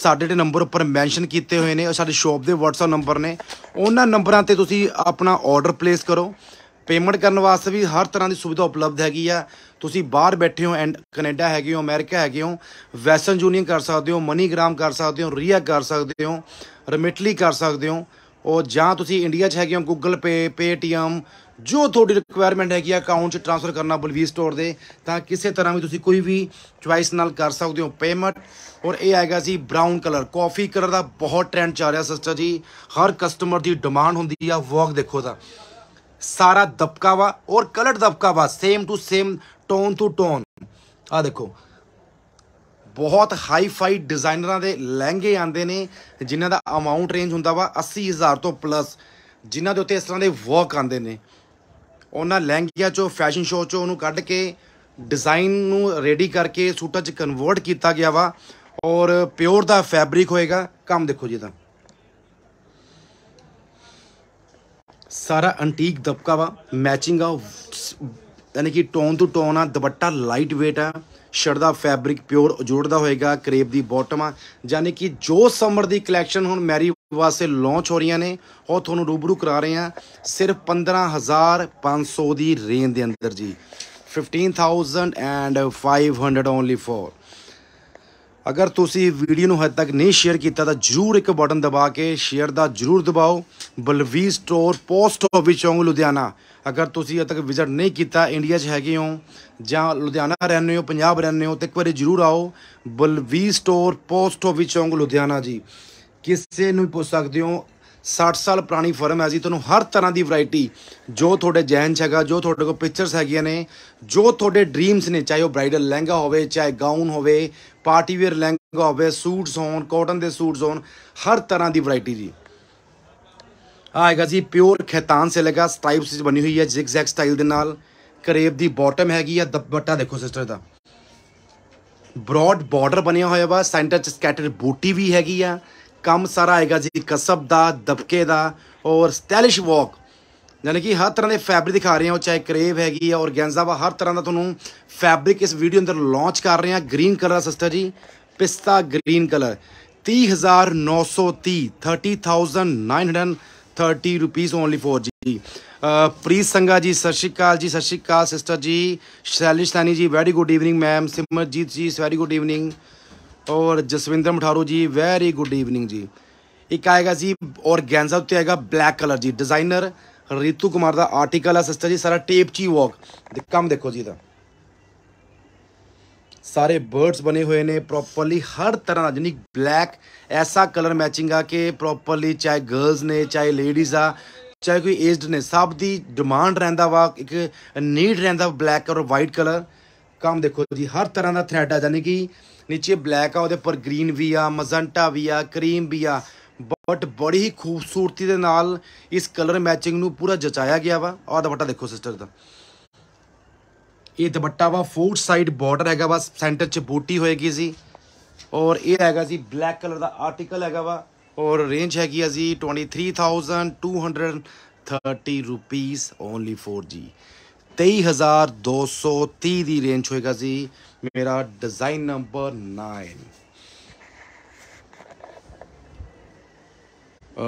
ਸਾਡੇ ਦੇ ਨੰਬਰ ਉੱਪਰ ਮੈਂਸ਼ਨ ਕੀਤੇ ਹੋਏ ਨੇ ਔਰ ਸਾਡੇ ਸ਼ਾਪ ਦੇ WhatsApp ਨੰਬਰ ਨੇ ਉਹਨਾਂ ਨੰਬਰਾਂ ਤੇ ਤੁਸੀਂ ਆਪਣਾ ਆਰਡਰ ਪਲੇਸ ਕਰੋ ਪੇਮੈਂਟ ਕਰਨ ਵਾਸਤੇ ਵੀ ਹਰ ਤਰ੍ਹਾਂ ਦੀ ਸੁਵਿਧਾ ਉਪਲਬਧ ਹੈਗੀ ਆ ਤੁਸੀਂ ਬਾਹਰ ਬੈਠੇ ਹੋ ਐਂਡ ਕੈਨੇਡਾ ਹੈਗੇ ਹੋ ਅਮਰੀਕਾ ਹੈਗੇ ਹੋ ਵੈਸਟਰਨ ਯੂਨੀਅਨ ਕਰ ਸਕਦੇ ਹੋ ਮਨੀਗ੍ਰਾਮ ਕਰ ਸਕਦੇ ਹੋ ਰੀਆ ਕਰ ਸਕਦੇ ਹੋ ਰਿਮਿਟਲੀ ਕਰ ਸਕਦੇ ਹੋ ਉਹ ਜਾਂ ਤੁਸੀਂ ਇੰਡੀਆ 'ਚ ਹੈਗੇ ਹੋ Google Pay Paytm ਜੋ ਤੁਹਾਡੀ ਰਿਕੁਆਇਰਮੈਂਟ ਹੈਗੀ ਆ ਅਕਾਊਂਟ 'ਚ ਟ੍ਰਾਂਸਫਰ ਕਰਨਾ ਬਲਵੀ ਸਟੋਰ ਦੇ ਤਾਂ ਕਿਸੇ ਤਰ੍ਹਾਂ ਵੀ ਤੁਸੀਂ ਕੋਈ ਵੀ ਚੁਆਇਸ ਨਾਲ ਕਰ ਸਕਦੇ ਹੋ ਪੇਮੈਂਟ ਔਰ ਇਹ ਆਏਗਾ ਜੀ ਬ੍ਰਾਊਨ ਕਲਰ ਕਾਫੀ ਕਲਰ ਦਾ ਬਹੁਤ ਟ੍ਰੈਂਡ ਚੱਲ ਰਿਹਾ ਸਿਸਟਰ ਜੀ ਹਰ ਕਸਟਮਰ ਦੀ ਡਿਮਾਂਡ ਹੁੰਦੀ ਆ ਵਰਕ ਦੇਖੋ ਤਾਂ ਸਾਰਾ ਦਬਕਾਵਾ ਔਰ ਕਲਰ ਦਬਕਾਵਾ same to same tone to tone ਆ ਦੇਖੋ ਬਹੁਤ ਹਾਈ ਫਾਈ ਡਿਜ਼ਾਈਨਰਾਂ ਦੇ ਲਹਿੰਗੇ ਆਉਂਦੇ ਨੇ ਜਿਨ੍ਹਾਂ ਦਾ ਅਮਾਉਂਟ ਰੇਂਜ ਹੁੰਦਾ ਵਾ 80000 ਤੋਂ ਪਲੱਸ ਜਿਨ੍ਹਾਂ ਦੇ ਉੱਤੇ ਇਸ ਤਰ੍ਹਾਂ ਦੇ ਵਰਕ ਆਉਂਦੇ ਨੇ ਉਹਨਾਂ ਲਹਿੰਗਿਆਂ ਚੋਂ ਫੈਸ਼ਨ ਸ਼ੋਅ ਚੋਂ ਉਹਨੂੰ ਕੱਢ ਕੇ ਡਿਜ਼ਾਈਨ ਨੂੰ ਰੈਡੀ ਕਰਕੇ ਸੂਟਾਂ 'ਚ ਕਨਵਰਟ ਕੀਤਾ ਗਿਆ ਵਾ ਔਰ ਪਿਓਰ ਦਾ ਫੈਬਰਿਕ ਹੋਏਗਾ ਕੰਮ ਦੇਖੋ ਜੀ ਤਾਂ ਸਾਰਾ ਐਂਟੀਕ ਦਬਕਾ ਵਾ ਮੈਚਿੰਗ ਆ ਯਾਨੀ ਕਿ ਟੋਨ ਟੂ ਟੋਨ ਆ ਦੁਪੱਟਾ ਲਾਈਟ ਵੇਟ ਆ ਸ਼ਰਟ ਦਾ ਫੈਬਰਿਕ ਪਿਓਰ ਅਜੋੜ ਦਾ ਹੋਏਗਾ ਕ੍ਰੇਪ ਦੀ ਬਾਟਮ ਆ ਯਾਨੀ ਕਿ ਜੋ ਸਮਰ ਦੀ ਕਲੈਕਸ਼ਨ ਹੁਣ ਮੈਰੀ ਵਾਸਤੇ ਲਾਂਚ ਹੋ ਰਹੀਆਂ ਨੇ ਉਹ ਤੁਹਾਨੂੰ ਰੂਬਰੂ ਕਰਾ ਰਹੇ ਆ ਸਿਰਫ 15500 ਦੀ ਰੇਂਜ ਦੇ ਅੰਦਰ ਜੀ 15000 ਐਂਡ 500 ਓਨਲੀ ਫੋਰ ਅਗਰ ਤੁਸੀਂ ਵੀਡੀਓ ਨੂੰ ਹੱਦ ਤੱਕ ਨਹੀਂ ਸ਼ੇਅਰ ਕੀਤਾ ਤਾਂ ਜਰੂਰ ਇੱਕ ਬਟਨ ਦਬਾ ਕੇ ਸ਼ੇਅਰ ਦਾ ਜਰੂਰ ਦਬਾਓ ਬਲਵੀਰ ਸਟੋਰ ਪੋਸਟ ਆਫਿਸ ਚੌਂਗ ਲੁਧਿਆਣਾ ਅਗਰ ਤੁਸੀਂ ਅਜੇ ਤੱਕ ਵਿਜ਼ਿਟ ਨਹੀਂ ਕੀਤਾ ਇੰਡੀਆ 'ਚ ਹੈਗੇ ਹੋ ਜਾਂ ਲੁਧਿਆਣਾ ਰਹਿੰਦੇ ਹੋ ਪੰਜਾਬ ਰਹਿੰਦੇ ਹੋ ਤੇ ਇੱਕ ਵਾਰੀ ਜ਼ਰੂਰ ਆਓ ਬਲਵੀ ਸਟੋਰ ਪੋਸਟ ਆਫਿਸ ਚੌਂਕ ਲੁਧਿਆਣਾ ਜੀ ਕਿਸੇ ਨੂੰ ਪੁੱਛ ਸਕਦੇ ਹੋ 60 ਸਾਲ ਪੁਰਾਣੀ ਫਰਮ ਹੈ ਜੀ ਤੁਹਾਨੂੰ ਹਰ ਤਰ੍ਹਾਂ ਦੀ ਵੈਰਾਈਟੀ ਜੋ ਤੁਹਾਡੇ ਜੈਨ ਚ ਹੈਗਾ ਜੋ ਤੁਹਾਡੇ ਕੋਲ ਪਿਕਚਰਸ ਹੈਗੀਆਂ ਨੇ ਜੋ ਤੁਹਾਡੇ ਡ੍ਰੀਮਸ ਨੇ ਚਾਹੇ ਉਹ ਬ੍ਰਾਈਡਲ ਲਹਿੰਗਾ ਹੋਵੇ ਚਾਹੇ ਗਾਊਨ ਹੋਵੇ ਪਾਰਟੀ ਵੇਅਰ ਲਹਿੰਗਾ ਹੋਵੇ ਸੂਟਸ ਹੋਣ ਕਾਟਨ ਦੇ ਸੂਟਸ ਹੋਣ ਹਰ ਤਰ੍ਹਾਂ ਦੀ ਵੈਰਾਈਟੀ ਜੀ ਆ ਆਏਗਾ ਜੀ ਪਿਓਰ ਖੈਤਾਨ ਸੇ ਲਗਾ ਸਟ੍ਰਾਈਪਸ ਵਿੱਚ ਬਣੀ ਹੋਈ ਹੈ ਜ਼ਿਗਜ਼ੈਗ ਸਟਾਈਲ ਦੇ ਨਾਲ ਕਰੇਬ ਦੀ ਬਾਟਮ ਹੈਗੀ ਆ ਦੁਪੱਟਾ ਦੇਖੋ ਸਿਸਟਰ ਦਾ ਬ੍ਰੌਡ ਬਾਰਡਰ ਬਣਿਆ ਹੋਇਆ ਵਾ ਸੈਂਟਰ ਚ ਸਕੈਟਰ ਬੂਟੀ ਵੀ ਹੈਗੀ ਆ ਕੰਮ ਸਾਰਾ ਆਏਗਾ ਜੀ ਕਸਬ ਦਾ ਦਬਕੇ ਦਾ ਔਰ ਸਟਾਈਲਿਸ਼ ਵਾਕ ਯਾਨੀ ਕਿ ਹਰ ਤਰ੍ਹਾਂ ਦੇ ਫੈਬਰਿਕ ਦਿਖਾ ਰਹੇ ਆ ਉਹ ਚਾਹੇ ਕਰੇਪ ਹੈਗੀ ਆ ਔਰਗੈਂਜ਼ਾ ਵਾ ਹਰ ਤਰ੍ਹਾਂ ਦਾ ਤੁਹਾਨੂੰ ਫੈਬਰਿਕ ਇਸ ਵੀਡੀਓ ਅੰਦਰ ਲਾਂਚ ਕਰ ਰਹੇ ਆ ਗ੍ਰੀਨ ਕਲਰ ਸਿਸਟਰ ਜੀ ਪਿਸਤਾ green colour 30930 30930 thirty rupees only for जी प्रीत संघा जी सत श्रीकाल जी सत श्रीकाल सिस्टर जी शैलिश सैनी जी very good evening ma'am Simarjeet जी वेरी गुड इवनिंग और जसविंदर मठारू जी वेरी गुड इवनिंग जी एक आएगा जी और गेंजा उत्ते आएगा ब्लैक कलर जी डिजाइनर रितु कुमार का आर्टिकल है सिस्टर जी सारा टेप ची वॉक कम देखो जी इधर ਸਾਰੇ ਬਰਡਸ ਬਣੇ ਹੋਏ ਨੇ ਪ੍ਰੋਪਰਲੀ ਹਰ ਤਰ੍ਹਾਂ ਦਾ ਜਨਿਕ ਬਲੈਕ ਐਸਾ ਕਲਰ ਮੈਚਿੰਗ ਆ ਕਿ ਪ੍ਰੋਪਰਲੀ ਚਾਹੇ ਗਰਲਸ ਨੇ ਚਾਹੇ ਲੇਡੀਜ਼ ਆ ਚਾਹੇ ਕੋਈ ਏਜਡ ਨੇ ਸਭ ਦੀ ਡਿਮਾਂਡ ਰਹਿੰਦਾ ਵਾ ਇੱਕ ਨੀਡ ਰਹਿੰਦਾ ਬਲੈਕ ਔਰ ਵਾਈਟ ਕਲਰ ਕੰਮ ਦੇਖੋ ਜੀ ਹਰ ਤਰ੍ਹਾਂ ਦਾ ਥ੍ਰੈਡ ਆ ਜਾਨੀ ਕਿ ਨੀਚੇ ਬਲੈਕ ਆ ਉਹਦੇ ਉੱਪਰ ਗ੍ਰੀਨ ਵੀ ਆ ਮਜ਼ੰਟਾ ਵੀ ਆ ਕਰੀਮ ਵੀ ਆ ਬਟ ਬੜੀ ਹੀ ਖੂਬਸੂਰਤੀ ਦੇ ਨਾਲ ਇਸ ਕਲਰ ਮੈਚਿੰਗ ਨੂੰ ਪੂਰਾ ਜਚਾਇਆ ਗਿਆ ਵਾ ਆਹ ਦੁਪੱਟਾ ਦੇਖੋ ਸਿਸਟਰ ਦਾ ਇਹ ਦੁਪੱਟਾ ਵਾ ਫੋਰ ਸਾਈਡ ਬਾਰਡਰ ਹੈਗਾ ਵਾ ਸੈਂਟਰ 'ਚ ਬੂਟੀ ਹੋਏਗੀ ਜੀ ਔਰ ਇਹ ਹੈਗਾ ਜੀ ਬਲੈਕ ਕਲਰ ਦਾ ਆਰਟੀਕਲ ਹੈਗਾ ਵਾ ਔਰ ਰੇਂਜ ਹੈਗੀ ਆ ਜੀ 23230 ਰੁਪੀਸ ਓਨਲੀ 4G ਜੀ 23230 ਦੀ ਰੇਂਜ ਹੋਏਗਾ ਜੀ ਮੇਰਾ ਡਿਜ਼ਾਈਨ ਨੰਬਰ 9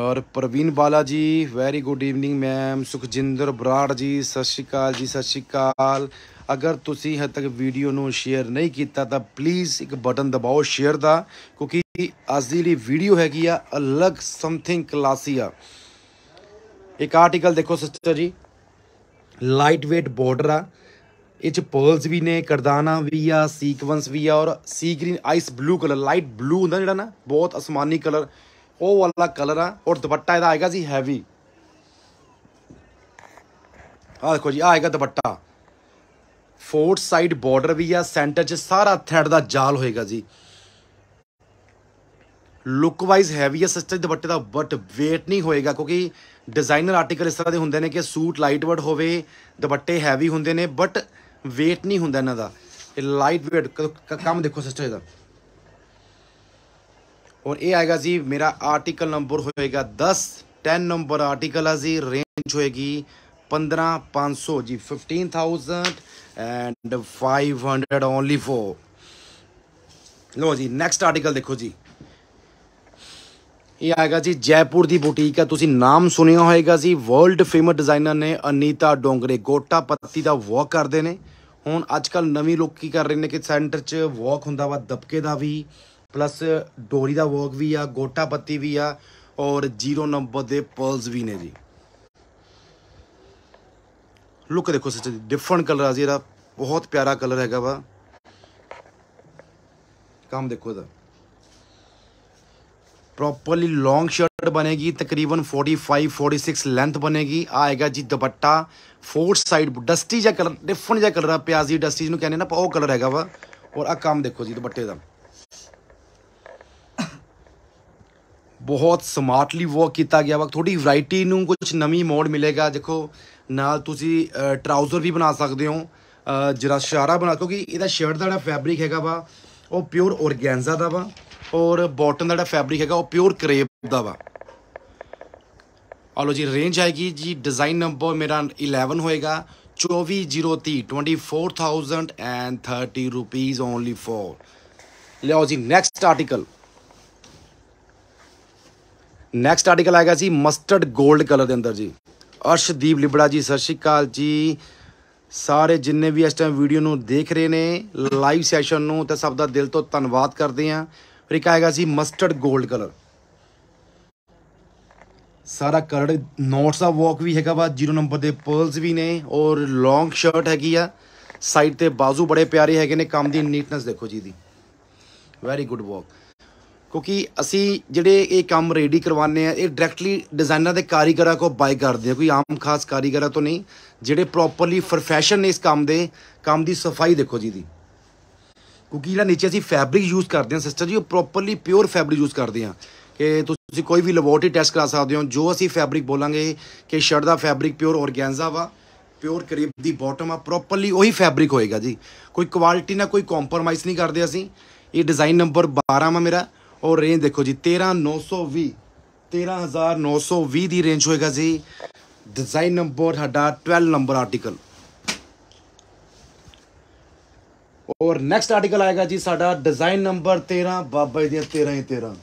ਔਰ ਪ੍ਰਵੀਨ ਬਾਲਾ ਜੀ very good evening ma'am Sukhjinder Brar ਜੀ ਸਤਿ ਸ਼੍ਰੀ ਅਕਾਲ ਜੀ ਸਤਿ ਸ਼੍ਰੀ ਅਕਾਲ ਅਗਰ ਤੁਸੀਂ ਹਜੇ ਤੱਕ ਵੀਡੀਓ ਨੂੰ ਸ਼ੇਅਰ ਨਹੀਂ ਕੀਤਾ ਤਾਂ ਪਲੀਜ਼ ਇੱਕ ਬਟਨ ਦਬਾਓ ਸ਼ੇਅਰ ਦਾ ਕਿਉਂਕਿ ਅੱਜ ਦੀ ਜਿਹੜੀ ਵੀਡੀਓ ਹੈਗੀ ਆ ਅਲੱਗ ਸਮਥਿੰਗ ਕਲਾਸੀ ਆ ਇੱਕ ਆਰਟੀਕਲ ਦੇਖੋ ਸਿਸਟਰ ਜੀ ਲਾਈਟ weight ਬਾਰਡਰ ਆ ਇਹ ਚ ਪਰਲਸ ਵੀ ਨੇ ਕਰਦਾਨਾ ਵੀ ਆ ਸੀਕਵੈਂਸ ਵੀ ਆ ਔਰ sea green ice blue colour light blue ਹੁੰਦਾ ਜਿਹੜਾ ਨਾ ਬਹੁਤ ਅਸਮਾਨੀ ਕਲਰ ਉਹ ਵਾਲਾ ਕਲਰ ਆ ਔਰ ਦੁਪੱਟਾ ਇਹਦਾ ਆਏਗਾ ਜੀ ਹੈਵੀ ਆ ਦੇਖੋ ਜੀ ਆਏਗਾ ਦੁਪੱਟਾ ਫੋਰਥ ਸਾਈਡ ਬਾਰਡਰ ਵੀ ਆ ਸੈਂਟਰ 'ਚ ਸਾਰਾ ਥ੍ਰੈਡ ਦਾ ਜਾਲ ਹੋਏਗਾ ਜੀ ਲੁੱਕ ਵਾਈਜ਼ ਹੈਵੀ ਆ ਸੱਚੇ ਦੁਪੱਟੇ ਦਾ ਬਟ weight ਨਹੀਂ ਹੋਏਗਾ ਕਿਉਂਕਿ ਡਿਜ਼ਾਈਨਰ ਆਰਟੀਕਲ ਇਸ ਤਰ੍ਹਾਂ ਦੇ ਹੁੰਦੇ ਨੇ ਕਿ ਸੂਟ ਲਾਈਟ ਵਰਡ ਹੋਵੇ ਦੁਪੱਟੇ ਹੈਵੀ ਹੁੰਦੇ ਨੇ ਬਟ weight ਨਹੀਂ ਹੁੰਦਾ ਇਹਨਾਂ ਦਾ ਇਹ ਲਾਈਟ weight ਕੰਮ ਦੇਖੋ ਸਿਸਟਮ ਦਾ ਔਰ ਇਹ ਆਏਗਾ ਜੀ ਮੇਰਾ ਆਰਟੀਕਲ ਨੰਬਰ ਹੋਏਗਾ 10 10 ਨੰਬਰ ਆਰਟੀਕਲ ਆ ਜੀ ਰੇਂਜ ਹੋਏਗੀ 15500 ਜੀ 15000 ਐਂਡ 500 ਓਨਲੀ ਫੋਰ ਲੋ ਜੀ ਨੈਕਸਟ ਆਰਟੀਕਲ ਦੇਖੋ ਜੀ ਇਹ ਆਏਗਾ ਜੀ ਜੈਪੁਰ ਦੀ ਬੁਟੀਕ ਹੈ ਤੁਸੀਂ ਨਾਮ ਸੁਣਿਆ ਹੋਏਗਾ ਜੀ ਵਰਲਡ ਫੇਮਸ ਡਿਜ਼ਾਈਨਰ ਨੇ ਅਨੀਤਾ ਡੋਂਗਰੇ ਗੋਟਾ ਪੱਤੀ ਦਾ ਵਾਕ ਕਰਦੇ ਨੇ ਹੁਣ ਅੱਜ ਕੱਲ ਨਵੀਂ ਲੋਕ ਕੀ ਕਰ ਰਹੇ ਨੇ ਕਿ ਸੈਂਟਰ 'ਚ ਵਾਕ ਹੁੰਦਾ ਵਾ ਦਬਕੇ ਦਾ ਵੀ ਪਲੱਸ ਡੋਰੀ ਦਾ ਵਾਕ ਵੀ ਆ ਗੋਟਾ ਪੱਤੀ ਵੀ ਆ ਔਰ ਜ਼ੀਰੋ ਨੰਬਰ ਦੇ ਪਰਲਸ ਵੀ ਨੇ ਜੀ ਲੁੱਕ ਦੇਖੋ ਸਿਸਟਰ ਡਿਫਰੈਂਟ ਕਲਰ ਆ ਜੀ ਇਹਦਾ ਬਹੁਤ ਪਿਆਰਾ ਕਲਰ ਹੈਗਾ ਵਾ ਕੰਮ ਦੇਖੋ ਇਹਦਾ ਪ੍ਰੋਪਰਲੀ ਲੌਂਗ ਸ਼ਰਟ ਬਣੇਗੀ ਤਕਰੀਬਨ 45 46 ਲੈਂਥ ਬਣੇਗੀ ਆਏਗਾ ਜੀ ਦੁਪੱਟਾ ਫੋਰ ਸਾਈਡ ਡਸਟੀ ਜਿਹਾ ਕਲਰ ਡਿਫਰੈਂਟ ਜਿਹਾ ਕਲਰ ਆ ਪਿਆਜ਼ੀ ਡਸਟੀ ਨੂੰ ਕਹਿੰਦੇ ਨਾ ਉਹ ਕਲਰ ਹੈਗਾ ਵਾ ਔਰ ਆ ਕੰਮ ਦੇਖੋ ਜੀ ਦੁਪੱਟੇ ਦਾ ਬਹੁਤ ਸਮਾਰਟਲੀ ਵਰਕ ਕੀਤਾ ਗਿਆ ਵਾ ਥੋੜੀ ਵੈਰਾਈਟੀ ਨੂੰ ਕੁਝ ਨਵੀਂ ਮੋੜ ਮਿਲੇਗਾ ਦੇਖੋ ਨਾਲ ਤੁਸੀਂ ਟਰਾਊਜ਼ਰ ਵੀ ਬਣਾ ਸਕਦੇ ਹੋ ਜਿਹੜਾ ਸ਼ਰਾਰਾ ਬਣਾ ਕਿਉਂਕਿ ਇਹਦਾ ਸ਼ਰਟ ਦਾ ਜਿਹੜਾ ਫੈਬਰਿਕ ਹੈਗਾ ਵਾ ਉਹ ਪਿਓਰ ਔਰਗੈਂਜ਼ਾ ਦਾ ਵਾ ਔਰ ਬਾਟਮ ਦਾ ਜਿਹੜਾ ਫੈਬਰਿਕ ਹੈਗਾ ਉਹ ਪਿਓਰ ਕਰੇਪ ਦਾ ਵਾ ਆਲੋ ਜੀ ਰੇਂਜ ਆਏਗੀ ਜੀ ਡਿਜ਼ਾਈਨ ਨੰਬਰ ਮੇਰਾ 11 ਹੋਏਗਾ 24030 24030 ਰੁਪੀਸ ਓਨਲੀ ਫੋਰ ਲਓ ਜੀ ਨੈਕਸਟ ਆਰਟੀਕਲ ਨੈਕਸਟ ਆਰਟੀਕਲ ਆਏਗਾ ਜੀ ਮਸਟਰਡ 골ਡ ਕਲਰ ਦੇ ਅੰਦਰ ਜੀ ਅਰਸ਼ਦੀਪ ਲਿਬੜਾ ਜੀ ਸਤਿ ਸ਼੍ਰੀ ਅਕਾਲ ਜੀ ਸਾਰੇ ਜਿੰਨੇ ਵੀ ਇਸ ਟਾਈਮ ਵੀਡੀਓ ਨੂੰ ਦੇਖ ਰਹੇ ਨੇ ਲਾਈਵ ਸੈਸ਼ਨ ਨੂੰ ਤੇ ਸਭ ਦਾ ਦਿਲ ਤੋਂ ਧੰਨਵਾਦ ਕਰਦੇ ਆਂ ਫਿਰ ਇੱਕ ਆਏਗਾ ਸੀ ਮਸਟਰਡ 골ਡ ਕਲਰ ਸਾਰਾ ਕਲਰ ਨੋਟਸ ਦਾ ਵਾਕ ਵੀ ਹੈਗਾ ਵਾ 0 ਨੰਬਰ ਦੇ ਪਰਲਸ ਵੀ ਨੇ ਔਰ ਲੌਂਗ ਸ਼ਰਟ ਹੈਗੀ ਆ ਸਾਈਡ ਤੇ ਬਾਜ਼ੂ ਬੜੇ ਪਿਆਰੇ ਹੈਗੇ ਨੇ ਕੰਮ ਦੀ ਨੀਟਨੈਸ ਦੇਖੋ ਜੀ ਦੀ ਵੈਰੀ ਗੁੱਡ ਵਾਕ ਕਿਉਂਕਿ ਅਸੀਂ ਜਿਹੜੇ ਇਹ ਕੰਮ ਰੈਡੀ ਕਰਵਾਉਂਦੇ ਆ ਇਹ ਡਾਇਰੈਕਟਲੀ ਡਿਜ਼ਾਈਨਰ ਦੇ ਕਾਰੀਗਰਾਂ ਕੋ ਬਾਈ ਕਰਦੇ ਆ ਕੋਈ ਆਮ ਖਾਸ ਕਾਰੀਗਰਾਂ ਤੋਂ ਨਹੀਂ ਜਿਹੜੇ ਪ੍ਰੋਪਰਲੀ ਪ੍ਰੋਫੈਸ਼ਨ ਨੇ ਇਸ ਕੰਮ ਦੇ ਕੰਮ ਦੀ ਸਫਾਈ ਦੇਖੋ ਜੀ ਦੀ ਕਿਉਂਕਿ ਜਿਹੜਾ ਨੀਚੇ ਅਸੀਂ ਫੈਬਰਿਕ ਯੂਜ਼ ਕਰਦੇ ਆ ਸਿਸਟਰ ਜੀ ਉਹ ਪ੍ਰੋਪਰਲੀ ਪਿਓਰ ਫੈਬਰਿਕ ਯੂਜ਼ ਕਰਦੇ ਆ ਕਿ ਤੁਸੀਂ ਕੋਈ ਵੀ ਲੈਬੋਰਟਰੀ ਟੈਸਟ ਕਰਾ ਸਕਦੇ ਹੋ ਜੋ ਅਸੀਂ ਫੈਬਰਿਕ ਬੋਲਾਂਗੇ ਕਿ ਸ਼ਰਟ ਦਾ ਫੈਬਰਿਕ ਪਿਓਰ ਔਰਗੈਂਜ਼ਾ ਵਾ ਪਿਓਰ ਕਰੀਬ ਦੀ ਬਾਟਮ ਆ ਪ੍ਰੋਪਰਲੀ ਉਹੀ ਫੈਬਰਿਕ ਹੋਏਗਾ ਜੀ ਕੋਈ ਕੁਆਲਿਟੀ ਨਾਲ ਕੋਈ ਕੰਪਰੋਮਾਈਜ਼ ਨਹੀਂ ਕਰਦੇ ਅਸੀਂ ਇਹ ਡਿਜ਼ਾਈਨ ਨੰਬਰ 12 ਆ ਮੇਰਾ और रेंज देखो जी तेरह नौ सौ भी तेरह हज़ार नौ सौ भी की रेंज होएगा जी डिजाइन नंबर साढ़ा ट्वेल्व नंबर आर्टिकल और नैक्सट आर्टिकल आएगा जी साडा डिजाइन नंबर तेरह बाबा जी तेरह ही तेरह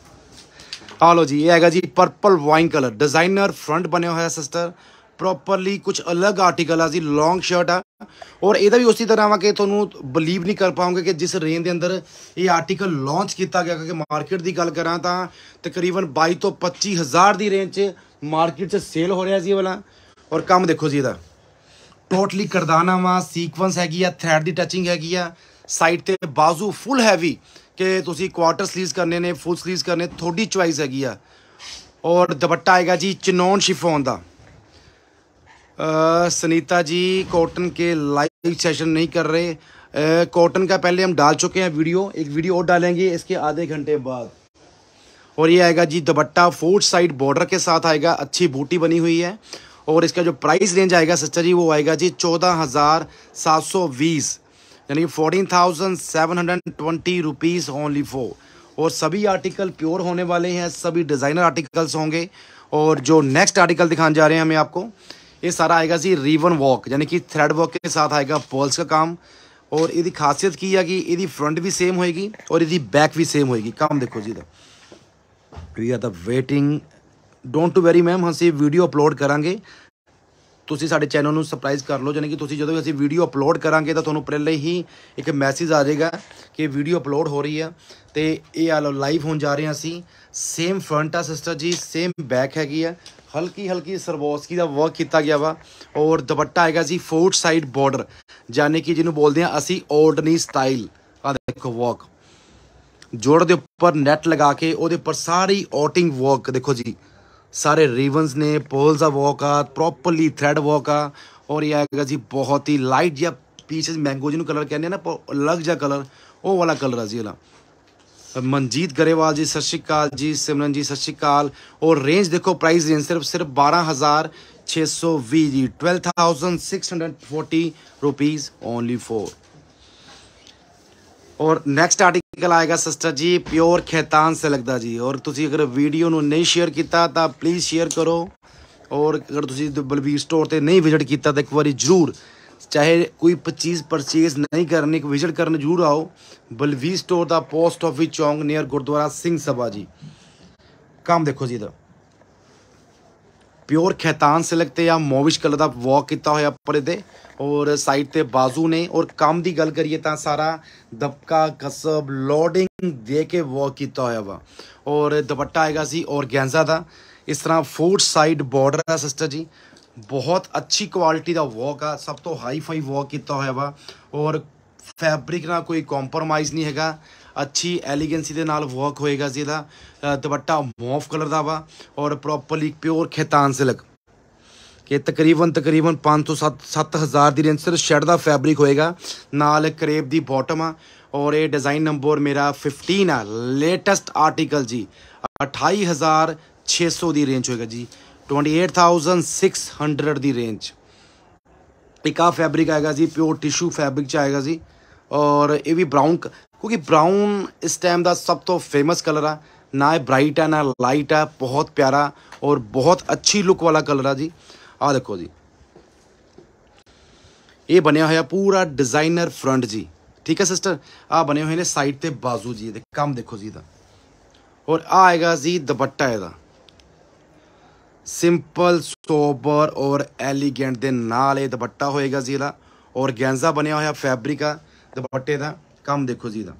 आ लो जी ये है जी purple wine colour designer front बने हुआ है सिस्टर ਪ੍ਰੋਪਰਲੀ ਕੁਝ ਅਲੱਗ ਆਰਟੀਕਲ ਆ ਜੀ ਲੌਂਗ ਸ਼ਰਟ ਆ ਔਰ ਇਹਦਾ ਵੀ ਉਸੇ ਤਰ੍ਹਾਂ ਵਾ ਕਿ ਤੁਹਾਨੂੰ ਬਲੀਵ ਨਹੀਂ ਕਰ ਪਾਉਂਗੇ ਕਿ ਜਿਸ ਰੇਂਜ ਦੇ ਅੰਦਰ ਇਹ ਆਰਟੀਕਲ ਲਾਂਚ ਕੀਤਾ ਗਿਆ ਕਿਉਂਕਿ ਮਾਰਕੀਟ ਦੀ ਗੱਲ ਕਰਾਂ ਤਾਂ ਤਕਰੀਬਨ 22 ਤੋਂ 25 ਹਜ਼ਾਰ ਦੀ ਰੇਂਜ 'ਚ ਮਾਰਕੀਟ 'ਚ ਸੇਲ ਹੋ ਰਿਹਾ ਸੀ ਇਹ ਵਾਲਾ ਔਰ ਕੰਮ ਦੇਖੋ ਜੀ ਇਹਦਾ ਟੋਟਲੀ ਕਰਦਾਨਾ ਵਾ ਸੀਕਵੈਂਸ ਹੈਗੀ ਆ ਥ੍ਰੈਡ ਦੀ ਟੱਚਿੰਗ ਹੈਗੀ ਆ ਸਾਈਡ ਤੇ ਬਾਜ਼ੂ ਫੁੱਲ ਹੈਵੀ ਕਿ ਤੁਸੀਂ ਕੁਆਟਰ ਸਲੀਵਸ ਕਰਨੇ ਨੇ ਫੁੱਲ ਸਲੀਵਸ ਕਰਨੇ ਥੋੜੀ ਚੁਆਇਸ ਹੈਗੀ ਆ ਔਰ ਦੁਪੱਟਾ ਆਏਗਾ ਜੀ ਚਨੌਨ ਸ਼ਿਫੋਨ ਦਾ सनीता जी कॉटन के लाइव सेशन नहीं कर रहे कॉटन का पहले हम डाल चुके हैं वीडियो एक वीडियो और डालेंगे इसके आधे घंटे बाद और ये आएगा जी दुपट्टा फोर्थ साइड बॉर्डर के साथ आएगा अच्छी बूटी बनी हुई है और इसका जो प्राइस रेंज आएगा सच्चा जी वो आएगा जी चौदह हज़ार सात सौ बीस यानी fourteen thousand seven hundred twenty rupees only for और सभी आर्टिकल प्योर होने वाले हैं सभी डिज़ाइनर आर्टिकल्स होंगे और जो नेक्स्ट आर्टिकल दिखाने जा रहे हैं हमें आपको ਇਹ ਸਾਰਾ ਆਏਗਾ ਜੀ ਰੀਵਨ ਵਾਕ ਯਾਨੀ ਕਿ ਥਰੈਡ ਵਾਕ ਦੇ ਸਾਥ ਆਏਗਾ ਪੋਲਸ ਦਾ ਕੰਮ ਔਰ ਇਹਦੀ ਖਾਸੀਅਤ ਕੀ ਹੈ ਕਿ ਇਹਦੀ ਫਰੰਟ ਵੀ ਸੇਮ ਹੋਏਗੀ ਔਰ ਇਹਦੀ ਬੈਕ ਵੀ ਸੇਮ ਹੋਏਗੀ ਕੰਮ ਦੇਖੋ ਜੀ ਦਾ वी ਆ ਦਾ waiting don't to worry ma'am ਅਸੀਂ ਵੀਡੀਓ ਅਪਲੋਡ ਕਰਾਂਗੇ ਤੁਸੀਂ ਸਾਡੇ ਚੈਨਲ ਨੂੰ ਸਰਪ੍ਰਾਈਜ਼ ਕਰ ਲਓ ਯਾਨੀ ਕਿ ਤੁਸੀਂ ਜਦੋਂ ਵੀ ਅਸੀਂ ਵੀਡੀਓ ਅਪਲੋਡ ਕਰਾਂਗੇ ਤਾਂ ਤੁਹਾਨੂੰ ਪਹਿਲੇ ਹੀ ਇੱਕ ਮੈਸੇਜ ਆ ਜਾਏਗਾ ਕਿ ਵੀਡੀਓ ਅਪਲੋਡ ਹੋ ਰਹੀ ਆ ਤੇ ਇਹ ਆ ਲਓ ਲਾਈਵ ਹੋਣ ਜਾ ਰਹੇ ਹਾਂ ਅਸੀਂ ਸੇਮ ਫਰੰਟ ਆ ਸਿਸਟਰ ਜੀ ਸੇਮ ਬੈਕ ਹੈਗੀ ਆ ਹਲਕੀ ਹਲਕੀ ਸਰਵੋਸਕੀ ਦਾ ਵਰਕ ਕੀਤਾ ਗਿਆ ਵਾ ਔਰ ਦੁਪੱਟਾ ਆਏਗਾ ਜੀ ਫੋਰਥ ਸਾਈਡ ਬਾਰਡਰ ਯਾਨੀ ਕਿ ਜਿਹਨੂੰ ਬੋਲਦੇ ਆ ਅਸੀਂ ਆਰਡਨੀ ਸਟਾਈਲ ਆ ਦੇਖੋ ਵਰਕ ਜੋੜ ਦੇ ਉੱਪਰ ਨੈਟ ਲਗਾ ਕੇ ਉਹਦੇ ਉੱਪਰ ਸਾਰੀ ਆਊਟਿੰਗ ਵਰਕ ਦੇਖੋ ਜੀ ਸਾਰੇ ਰੀਵਨਸ ਨੇ ਪੋਲਸ ਦਾ ਵਰਕ ਆ ਪ੍ਰੋਪਰਲੀ ਥ੍ਰੈਡ ਵਰਕ ਆ ਔਰ ਇਹ ਆਏਗਾ ਜੀ ਬਹੁਤ ਹੀ ਲਾਈਟ ਜਿਹਾ ਪੀਸਸ ਮੈਂਗੋ ਜਿਹਨੂੰ ਕਲਰ ਕਹਿੰਦੇ ਆ ਨਾ ਅਲੱਗ ਜਿਹਾ ਕਲਰ ਉਹ ਵਾਲਾ ਕਲਰ ਆ ਜੀ ਇਹਦਾ ਮਨਜੀਤ ਗਰੇਵਾਲ ਜੀ ਸਤਿ ਸ਼੍ਰੀ ਅਕਾਲ ਜੀ ਸਿਮਰਨ ਜੀ ਸਤਿ ਸ਼੍ਰੀ ਅਕਾਲ ਔਰ ਰੇਂਜ ਦੇਖੋ ਪ੍ਰਾਈਸ ਰੇਂਜ ਸਿਰਫ ਸਿਰਫ 12620 ਜੀ 12640 ਰੁਪੀਸ ਓਨਲੀ ਫੋਰ ਔਰ ਨੈਕਸਟ ਆਰਟੀਕਲ ਆਏਗਾ ਸਿਸਟਰ ਜੀ ਪਿਓਰ ਖੈਤਾਨ ਸੇ ਲੱਗਦਾ ਜੀ ਔਰ ਤੁਸੀਂ ਅਗਰ ਵੀਡੀਓ ਨੂੰ ਨਹੀਂ ਸ਼ੇਅਰ ਕੀਤਾ ਤਾਂ ਪਲੀਜ਼ ਸ਼ੇਅਰ ਕਰੋ ਔਰ ਅਗਰ ਤੁਸੀਂ ਬਲਬੀਰ ਸਟੋਰ ਤੇ ਨਹੀਂ ਵਿਜ਼ਿਟ ਕੀਤਾ ਤਾਂ ਇੱਕ ਵਾਰੀ ਜ਼ਰੂਰ ਚਾਹੇ ਕੋਈ ਪਚੀਜ਼ ਪਰਚੇਸ ਨਹੀਂ ਕਰਨੀ ਕੋ ਵਿਜ਼ਿਟ ਕਰਨ ਜ਼ਰੂਰ ਆਓ ਬਲਵੀ ਸਟੋਰ ਦਾ ਪੋਸਟ ਆਫਿਸ ਚੌਂਗ ਨੀਅਰ ਗੁਰਦੁਆਰਾ ਸਿੰਘ ਸਭਾ ਜੀ ਕੰਮ ਦੇਖੋ ਜੀ ਇਹਦਾ ਪਿਓਰ ਖੈਤਾਨ ਸਿਲਕ ਤੇ ਆ ਮੋਵਿਸ਼ ਕਲਰ ਦਾ ਵਾਕ ਕੀਤਾ ਹੋਇਆ ਉੱਪਰ ਇਹਦੇ ਔਰ ਸਾਈਡ ਤੇ ਬਾਜ਼ੂ ਨੇ ਔਰ ਕੰਮ ਦੀ ਗੱਲ ਕਰੀਏ ਤਾਂ ਸਾਰਾ ਦਬਕਾ ਕਸਬ ਲੋਡਿੰਗ ਦੇ ਕੇ ਵਾਕ ਕੀਤਾ ਹੋਇਆ ਵਾ ਔਰ ਦੁਪੱਟਾ ਆਏਗਾ ਸੀ ਗੈਂਜ਼ਾ ਦਾ ਇਸ ਤਰ੍ਹਾਂ ਫੋਰ ਸਾਈਡ ਬਾਰਡਰ ਆ ਸਿਸਟਰ ਜੀ ਬਹੁਤ ਅੱਛੀ ਕੁਆਲਿਟੀ ਦਾ ਵਰਕ ਆ ਸਭ ਤੋਂ ਹਾਈ ਫਾਈ ਵਰਕ ਕੀਤਾ ਹੋਇਆ ਵਾ ਔਰ ਫੈਬਰਿਕ ਨਾਲ ਕੋਈ ਕੰਪਰਮਾਈਜ਼ ਨਹੀਂ ਹੈਗਾ ਅੱਛੀ ਐਲੀਗੈਂਸੀ ਦੇ ਨਾਲ ਵਰਕ ਹੋਏਗਾ ਜੀ ਦਾ ਦੁਪੱਟਾ ਮੌਫ ਕਲਰ ਦਾ ਵਾ ਔਰ ਪ੍ਰੋਪਰਲੀ ਪਿਓਰ ਖੇਤਾਨ ਸਿਲਕ ਕਿ ਤਕਰੀਬਨ ਤਕਰੀਬਨ 5 ਤੋਂ 7 7000 ਦੀ ਰੇਂਜ ਸਰ ਸ਼ਰਟ ਦਾ ਫੈਬਰਿਕ ਹੋਏਗਾ ਨਾਲ ਕਰੇਪ ਦੀ ਬਾਟਮ ਆ ਔਰ ਇਹ ਡਿਜ਼ਾਈਨ ਨੰਬਰ ਮੇਰਾ 15 ਆ ਲੇਟੈਸਟ ਆਰਟੀਕਲ ਜੀ 28600 ਦੀ ਰੇਂਜ ਹੋਏਗਾ ਜੀ twenty eight thousand six hundred की रेंज एक आ फैब्रिक आएगा जी प्योर टिश्यू फैब्रिक आएगा जी और ये भी ब्राउन क्योंकि ब्राउन इस टाइम का सब तो फेमस कलर आ ना ये ब्राइट है ना लाइट है बहुत प्यारा और बहुत अच्छी लुक वाला कलर आ जी आ देखो जी ये बनया हुआ पूरा डिजाइनर फ्रंट जी ठीक है सिस्टर आ बने हुए ने साइड से बाजू जी काम देखो जी का और आएगा जी दुपट्टा है ਸਿੰਪਲ ਸੋਬਰ ਔਰ ਐਲੀਗੈਂਟ ਦੇ ਨਾਲ ਇਹ ਦੁਪੱਟਾ ਹੋਏਗਾ ਜੀ ਇਹਦਾ ਔਰ ਗੈਂਜ਼ਾ ਬਣਿਆ ਹੋਇਆ ਫੈਬਰਿਕ ਆ ਦੁਪੱਟੇ ਦਾ ਕੰਮ ਦੇਖੋ ਜੀ ਦਾ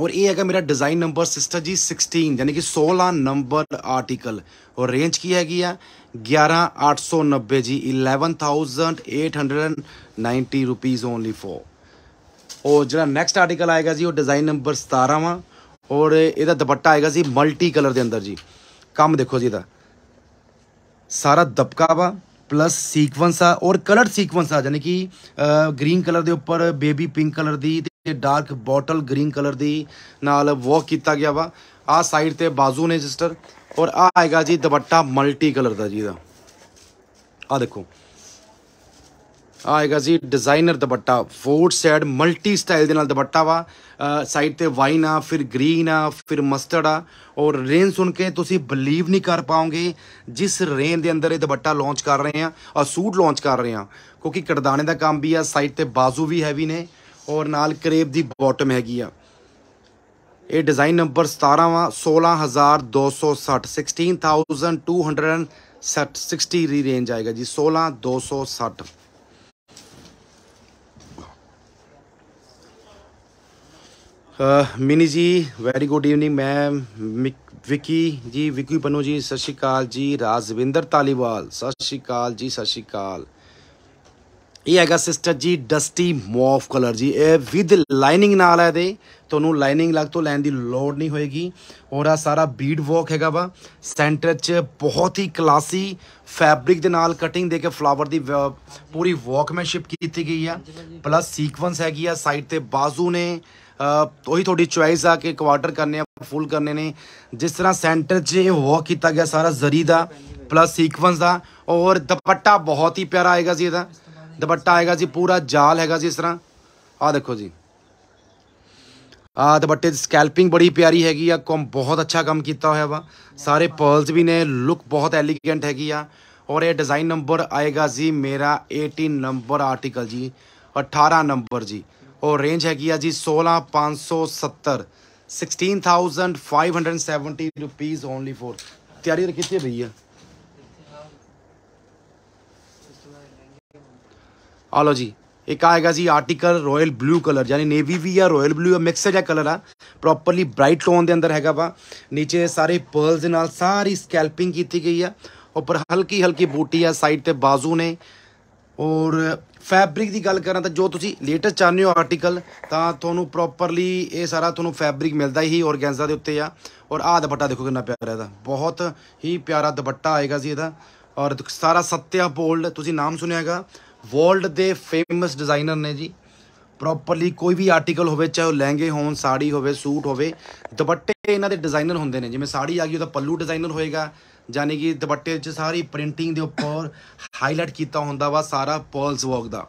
ਔਰ ਇਹ ਹੈਗਾ ਮੇਰਾ ਡਿਜ਼ਾਈਨ ਨੰਬਰ ਸਿਸਟਰ ਜੀ 16 ਯਾਨੀ ਕਿ 16 ਨੰਬਰ ਆਰਟੀਕਲ ਔਰ ਰੇਂਜ ਕੀ ਹੈਗੀ ਆ 11890 ਜੀ 11890 ਰੁਪੀਸ ਓਨਲੀ ਫੋਰ ਔਰ ਜਿਹੜਾ ਨੈਕਸਟ ਆਰਟੀਕਲ ਆਏਗਾ ਜੀ ਉਹ ਡਿਜ਼ਾਈਨ ਨੰਬਰ 17 ਵਾ ਔਰ ਇਹਦਾ ਦੁਪੱਟਾ ਆਏਗਾ ਜੀ ਮਲਟੀ ਕਲਰ ਦੇ ਅੰਦਰ ਜੀ ਕੰਮ ਦੇਖੋ ਜੀ ਇਹਦਾ ਸਾਰਾ ਦਬਕਾ ਵਾ ਪਲੱਸ ਸੀਕਵੈਂਸ ਆ ਔਰ ਕਲਰ ਸੀਕਵੈਂਸ ਆ ਯਾਨੀ ਕਿ ਗ੍ਰੀਨ ਕਲਰ ਦੇ ਉੱਪਰ ਬੇਬੀ ਪਿੰਕ ਕਲਰ ਦੀ ਤੇ ਡਾਰਕ ਬੋਟਲ ਗ੍ਰੀਨ ਕਲਰ ਦੀ ਨਾਲ ਵਰਕ ਕੀਤਾ ਗਿਆ ਵਾ ਆ ਸਾਈਡ ਤੇ ਬਾਜ਼ੂ ਨੇ ਸਿਸਟਰ ਔਰ ਆ ਆਏਗਾ ਜੀ ਦੁਪੱਟਾ ਮਲਟੀ ਕਲਰ ਦਾ ਜੀ ਦਾ ਆ ਦੇਖੋ ਆਏਗਾ ਜੀ ਡਿਜ਼ਾਈਨਰ ਦੁਪੱਟਾ ਫੋਰ ਸਾਈਡ ਮਲਟੀ ਸਟਾਈਲ ਦੇ ਨਾਲ ਦੁਪੱਟਾ ਵਾ ਸਾਈਡ ਤੇ ਵਾਈਨ ਆ ਫਿਰ ਗ੍ਰੀਨ ਆ ਫਿਰ ਮਸਟਰਡ ਆ ਔਰ ਰੇਨ ਸੁਣ ਕੇ ਤੁਸੀਂ ਬਲੀਵ ਨਹੀਂ ਕਰ ਪਾਓਗੇ ਜਿਸ ਰੇਨ ਦੇ ਅੰਦਰ ਇਹ ਦੁਪੱਟਾ ਲਾਂਚ ਕਰ ਰਹੇ ਆ ਔਰ ਸੂਟ ਲਾਂਚ ਕਰ ਰਹੇ ਆ ਕਿਉਂਕਿ ਕੜਦਾਣੇ ਦਾ ਕੰਮ ਵੀ ਆ ਸਾਈਡ ਤੇ ਬਾਜ਼ੂ ਵੀ ਹੈਵੀ ਨੇ ਔਰ ਨਾਲ ਕਰੇਬ ਦੀ ਬਾਟਮ ਹੈਗੀ ਆ ਇਹ ਡਿਜ਼ਾਈਨ ਨੰਬਰ 17 ਵਾ 16260 16260 ਰੀ ਰੇਂਜ ਆਏਗਾ ਜੀ 16260 ਮਿਨੀ ਜੀ very good evening ma'am Vicky ਜੀ ਵਿਕੀ ਬਨੋ ਜੀ ਸਤਿ ਸ਼੍ਰੀ ਅਕਾਲ ਜੀ ਰਾਜਵਿੰਦਰ ਤਾਲੀਵਾਲ ਸਤਿ ਸ਼੍ਰੀ ਅਕਾਲ ਜੀ ਸਤਿ ਸ਼੍ਰੀ ਅਕਾਲ ਇਹ ਹੈਗਾ ਸਿਸਟਰ ਜੀ ਡਸਟੀ ਮੌਫ ਕਲਰ ਜੀ ਇਹ ਵਿਦ ਲਾਈਨਿੰਗ ਨਾਲ ਹੈ ਤੇ ਤੁਹਾਨੂੰ ਲਾਈਨਿੰਗ ਲੱਗ ਤੋਂ ਲੈਣ ਦੀ ਲੋੜ ਨਹੀਂ ਹੋਏਗੀ ਔਰ ਆ ਸਾਰਾ ਬੀਡ ਵਰਕ ਹੈਗਾ ਵਾ ਸੈਂਟਰ 'ਚ ਬਹੁਤ ਹੀ ਕਲਾਸੀ ਫੈਬਰਿਕ ਦੇ ਨਾਲ ਕਟਿੰਗ ਦੇ ਕੇ ਫਲਾਵਰ ਦੀ ਪੂਰੀ ਵਰਕਮੈਨਸ਼ਿਪ ਕੀਤੀ ਗਈ ਆ ਪਲੱਸ ਸੀਕਵੈਂਸ ਹੈਗੀ ਆ ਸਾਈਡ ਤੇ ਬਾਜ਼ੂ ਨੇ ਉਹੀ ਤੁਹਾਡੀ ਚੁਆਇਸ ਆ ਕਿ ਕੁਆਟਰ ਕਰਨੇ ਆ ਫੁੱਲ ਕਰਨੇ ਨੇ ਜਿਸ ਤਰ੍ਹਾਂ ਸੈਂਟਰ 'ਚ ਵਾਕ ਕੀਤਾ ਗਿਆ ਸਾਰਾ ਜ਼ਰੀ ਦਾ ਪਲੱਸ ਸੀਕੁਐਂਸ ਦਾ ਔਰ ਦੁਪੱਟਾ ਬਹੁਤ ਹੀ ਪਿਆਰਾ ਆਏਗਾ ਜੀ ਇਹਦਾ ਦੁਪੱਟਾ ਆਏਗਾ ਜੀ ਪੂਰਾ ਜਾਲ ਹੈਗਾ ਜੀ ਇਸ ਤਰ੍ਹਾਂ ਆ ਦੇਖੋ ਜੀ ਆ ਦੁਪੱਟੇ ਦੀ ਸਕੈਲਪਿੰਗ ਬੜੀ ਪਿਆਰੀ ਹੈਗੀ ਆ ਕੰਮ ਬਹੁਤ ਅੱਛਾ ਕੰਮ ਕੀਤਾ ਹੋਇਆ ਵਾ ਸਾਰੇ ਪਰਲਸ ਵੀ ਨੇ ਲੁੱਕ ਬਹੁਤ ਐਲੀਗੈਂਟ ਹੈਗੀ ਆ और ये डिज़ाइन नंबर आएगा जी मेरा एटीन नंबर आर्टिकल जी अट्ठारह नंबर जी और रेंज हैगी जी सोलह पाँच सौ सत्तर sixteen thousand five hundred seventy rupees only for तैयारी रखी तो थी भैया हलो जी एक आएगा जी आर्टिकल रॉयल ब्लू कलर यानी नेवी भी है रॉयल ब्लू है मिक्स है जहाँ कलर आ प्रॉपरली ब्राइट टोन के अंदर है वा नीचे सारे पर्ल्स नाल सारी स्कैल्पिंग की गई है उपर हल्की हल्की बूटी है साइड से बाजू ने और ਫੈਬਰਿਕ ਦੀ ਗੱਲ ਕਰਾਂ ਤਾਂ ਜੋ ਤੁਸੀਂ ਲੇਟੈਸਟ ਚਾਹੁੰਦੇ ਹੋ ਆਰਟੀਕਲ ਤਾਂ ਤੁਹਾਨੂੰ ਪ੍ਰੋਪਰਲੀ ਇਹ ਸਾਰਾ ਤੁਹਾਨੂੰ ਫੈਬਰਿਕ ਮਿਲਦਾ ਹੀ ਔਰਗੈਂਜ਼ਾ ਦੇ ਉੱਤੇ ਆ ਔਰ ਆਹ ਦੁਪੱਟਾ ਦੇਖੋ ਕਿੰਨਾ ਪਿਆਰਾ ਇਹਦਾ ਬਹੁਤ ਹੀ ਪਿਆਰਾ ਦੁਪੱਟਾ ਆਏਗਾ ਜੀ ਇਹਦਾ ਔਰ ਸਾਰਾ ਸੱਤਿਆ ਬੋਲਡ ਤੁਸੀਂ ਨਾਮ ਸੁਣਿਆਗਾ ਵਰਲਡ ਦੇ ਫੇਮਸ ਡਿਜ਼ਾਈਨਰ ਨੇ ਜੀ ਪ੍ਰੋਪਰਲੀ ਕੋਈ ਵੀ ਆਰਟੀਕਲ ਹੋਵੇ ਚਾਹੇ ਉਹ ਲਹਿੰਗੇ ਹੋਣ ਸਾੜੀ ਹੋਵੇ ਸੂਟ ਹੋਵੇ ਦੁਪੱਟੇ ਇਹਨਾਂ ਦੇ ਡਿਜ਼ਾਈਨਰ ਹੁੰਦੇ ਨੇ ਜਿਵੇਂ ਸਾੜੀ ਆ ਗਈ ਉਹਦਾ ਪੱਲੂ ਡਿਜ਼ਾਈਨਰ ਹੋਏਗਾ ਯਾਨੀ ਕਿ ਦੁਪੱਟੇ 'ਚ ਸਾਰੀ ਪ੍ਰਿੰਟਿੰਗ ਦੇ ਉੱਪਰ ਹਾਈਲਾਈਟ ਕੀਤਾ ਹੁੰਦਾ ਵਾ ਸਾਰਾ ਪਰਲਸ ਵਰਕ ਦਾ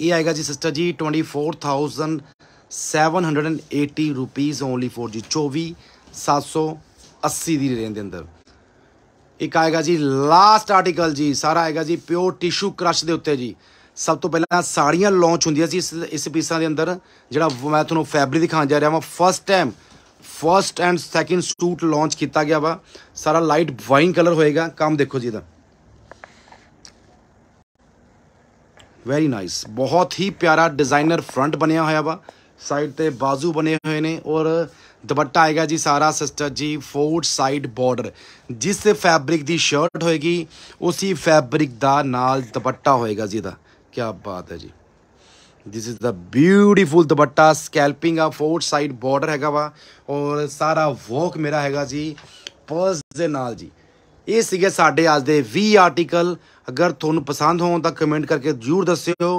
ਇਹ ਆਏਗਾ ਜੀ ਸਿਸਟਰ ਜੀ 24780 ਰੁਪੀਸ ਓਨਲੀ ਫੋਰ ਜੀ 24780 ਦੀ ਰੇਂਜ ਦੇ ਅੰਦਰ ਇੱਕ ਆਏਗਾ ਜੀ ਲਾਸਟ ਆਰਟੀਕਲ ਜੀ ਸਾਰਾ ਆਏਗਾ ਜੀ ਪਿਓਰ ਟਿਸ਼ੂ ਕ੍ਰਸ਼ ਦੇ ਉੱਤੇ ਜੀ ਸਭ ਤੋਂ ਪਹਿਲਾਂ ਸਾੜੀਆਂ ਲਾਂਚ ਹੁੰਦੀਆਂ ਸੀ ਇਸ ਇਸ ਪੀਸਾਂ ਦੇ ਅੰਦਰ ਜਿਹੜਾ ਮੈਂ ਤੁਹਾਨੂੰ ਫੈਬਰਿਕ ਦਿਖਾਉਣ ਜਾ ਰਿਹਾ ਹਾਂ first time first and second suit launch ਕੀਤਾ ਗਿਆ ਵਾ ਸਾਰਾ ਲਾਈਟ ਵਾਈਨ ਕਲਰ ਹੋਏਗਾ ਕੰਮ ਦੇਖੋ ਜੀ ਇਹਦਾ ਵੈਰੀ ਨਾਈਸ ਬਹੁਤ ਹੀ ਪਿਆਰਾ ਡਿਜ਼ਾਈਨਰ ਫਰੰਟ ਬਣਿਆ ਹੋਇਆ ਵਾ ਸਾਈਡ ਤੇ ਬਾਜ਼ੂ ਬਣੇ ਹੋਏ ਨੇ ਔਰ ਦੁਪੱਟਾ ਆਏਗਾ ਜੀ ਸਾਰਾ ਸਿਸਟਰ ਜੀ ਫੋਰਡ ਸਾਈਡ ਬਾਰਡਰ ਜਿਸ ਫੈਬਰਿਕ ਦੀ ਸ਼ਰਟ ਹੋਏਗੀ ਉਸੇ ਫੈਬਰਿਕ ਦਾ ਨਾਲ ਦੁਪੱਟਾ ਹੋਏਗਾ ਜੀ ਦਾ ਕੀ ਬਾਤ ਹੈ ਜੀ ਥਿਸ ਇਜ਼ ਦਾ ਬਿਊਟੀਫੁਲ ਦੁਪੱਟਾ ਸਕੈਲਪਿੰਗ ਆ ਫੋਰ ਸਾਈਡ ਬਾਰਡਰ ਹੈਗਾ ਵਾ ਔਰ ਸਾਰਾ ਵਰਕ ਮੇਰਾ ਹੈਗਾ ਜੀ ਪਰਸ ਦੇ ਨਾਲ ਜੀ ਇਹ ਸੀਗੇ ਸਾਡੇ ਅੱਜ ਦੇ 20 ਆਰਟੀਕਲ ਅਗਰ ਤੁਹਾਨੂੰ ਪਸੰਦ ਹੋਣ ਤਾਂ ਕਮੈਂਟ ਕਰਕੇ ਜ਼ਰੂਰ ਦੱਸਿਓ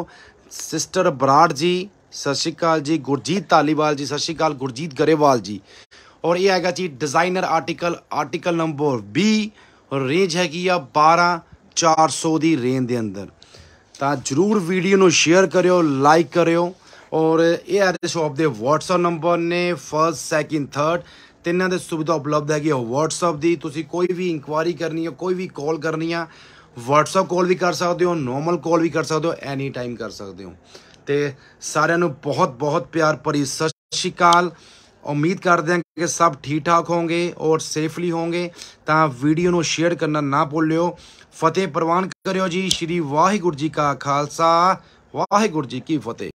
ਸਿਸਟਰ ਬਰਾੜ ਜੀ ਸਤਿ ਸ਼੍ਰੀ ਅਕਾਲ ਜੀ ਗੁਰਜੀਤ ਤਾਲੀਵਾਲ ਜੀ ਸਤਿ ਸ਼੍ਰੀ ਅਕਾਲ ਗੁਰਜੀਤ ਗਰੇਵਾਲ ਜੀ ਔਰ ਇਹ ਹੈਗਾ ਜੀ ਡਿਜ਼ਾਈਨਰ ਆਰਟੀਕਲ ਆਰਟੀਕਲ ਨੰਬਰ 20 ਔਰ ਰੇਂਜ ਹੈਗੀ ਆ 12 400 ਦੀ ਰੇਂਜ ਦੇ ਅੰਦਰ ਤਾਂ ਜਰੂਰ ਵੀਡੀਓ ਨੂੰ ਸ਼ੇਅਰ ਕਰਿਓ ਲਾਈਕ ਕਰਿਓ ਔਰ ਇਹ ਆ ਦੇ ਦੇ WhatsApp ਨੰਬਰ ਨੇ ਫਰਸਟ ਸੈਕਿੰਡ ਥਰਡ ਤਿੰਨਾਂ ਦੇ ਸੁਵਿਧਾ ਉਪਲਬਧ ਹੈਗੀ ਉਹ WhatsApp ਦੀ ਤੁਸੀਂ ਕੋਈ ਵੀ ਇਨਕੁਆਰੀ ਕਰਨੀ ਹੈ ਕੋਈ ਵੀ ਕਾਲ ਕਰਨੀ ਆ WhatsApp ਕਾਲ ਵੀ ਕਰ ਸਕਦੇ ਹੋ ਨੋਰਮਲ ਕਾਲ ਵੀ ਕਰ ਸਕਦੇ ਹੋ ਐਨੀ ਟਾਈਮ ਕਰ ਸਕਦੇ ਹੋ ਤੇ ਸਾਰਿਆਂ ਨੂੰ ਬਹੁਤ ਬਹੁਤ ਪਿਆਰ ਭਰੀ ਸਤਿ ਸ਼੍ਰੀ ਅਕਾਲ ਉਮੀਦ ਕਰਦੇ ਹਾਂ ਕਿ ਸਭ ਠੀਕ ਠਾਕ ਹੋਣਗੇ ਔਰ ਸੇਫਲੀ ਹੋਣਗੇ ਤਾਂ ਵੀਡੀਓ ਨੂੰ ਸ਼ੇਅਰ ਕਰਨਾ ਨਾ ਭੁੱਲਿਓ ਫਤਿਹ ਪ੍ਰਵਾਨ ਕਰਿਓ ਜੀ ਸ੍ਰੀ ਵਾਹਿਗੁਰੂ ਜੀ ਕਾ ਖਾਲਸਾ ਵਾਹਿਗੁਰੂ ਜੀ ਕੀ ਫਤਿਹ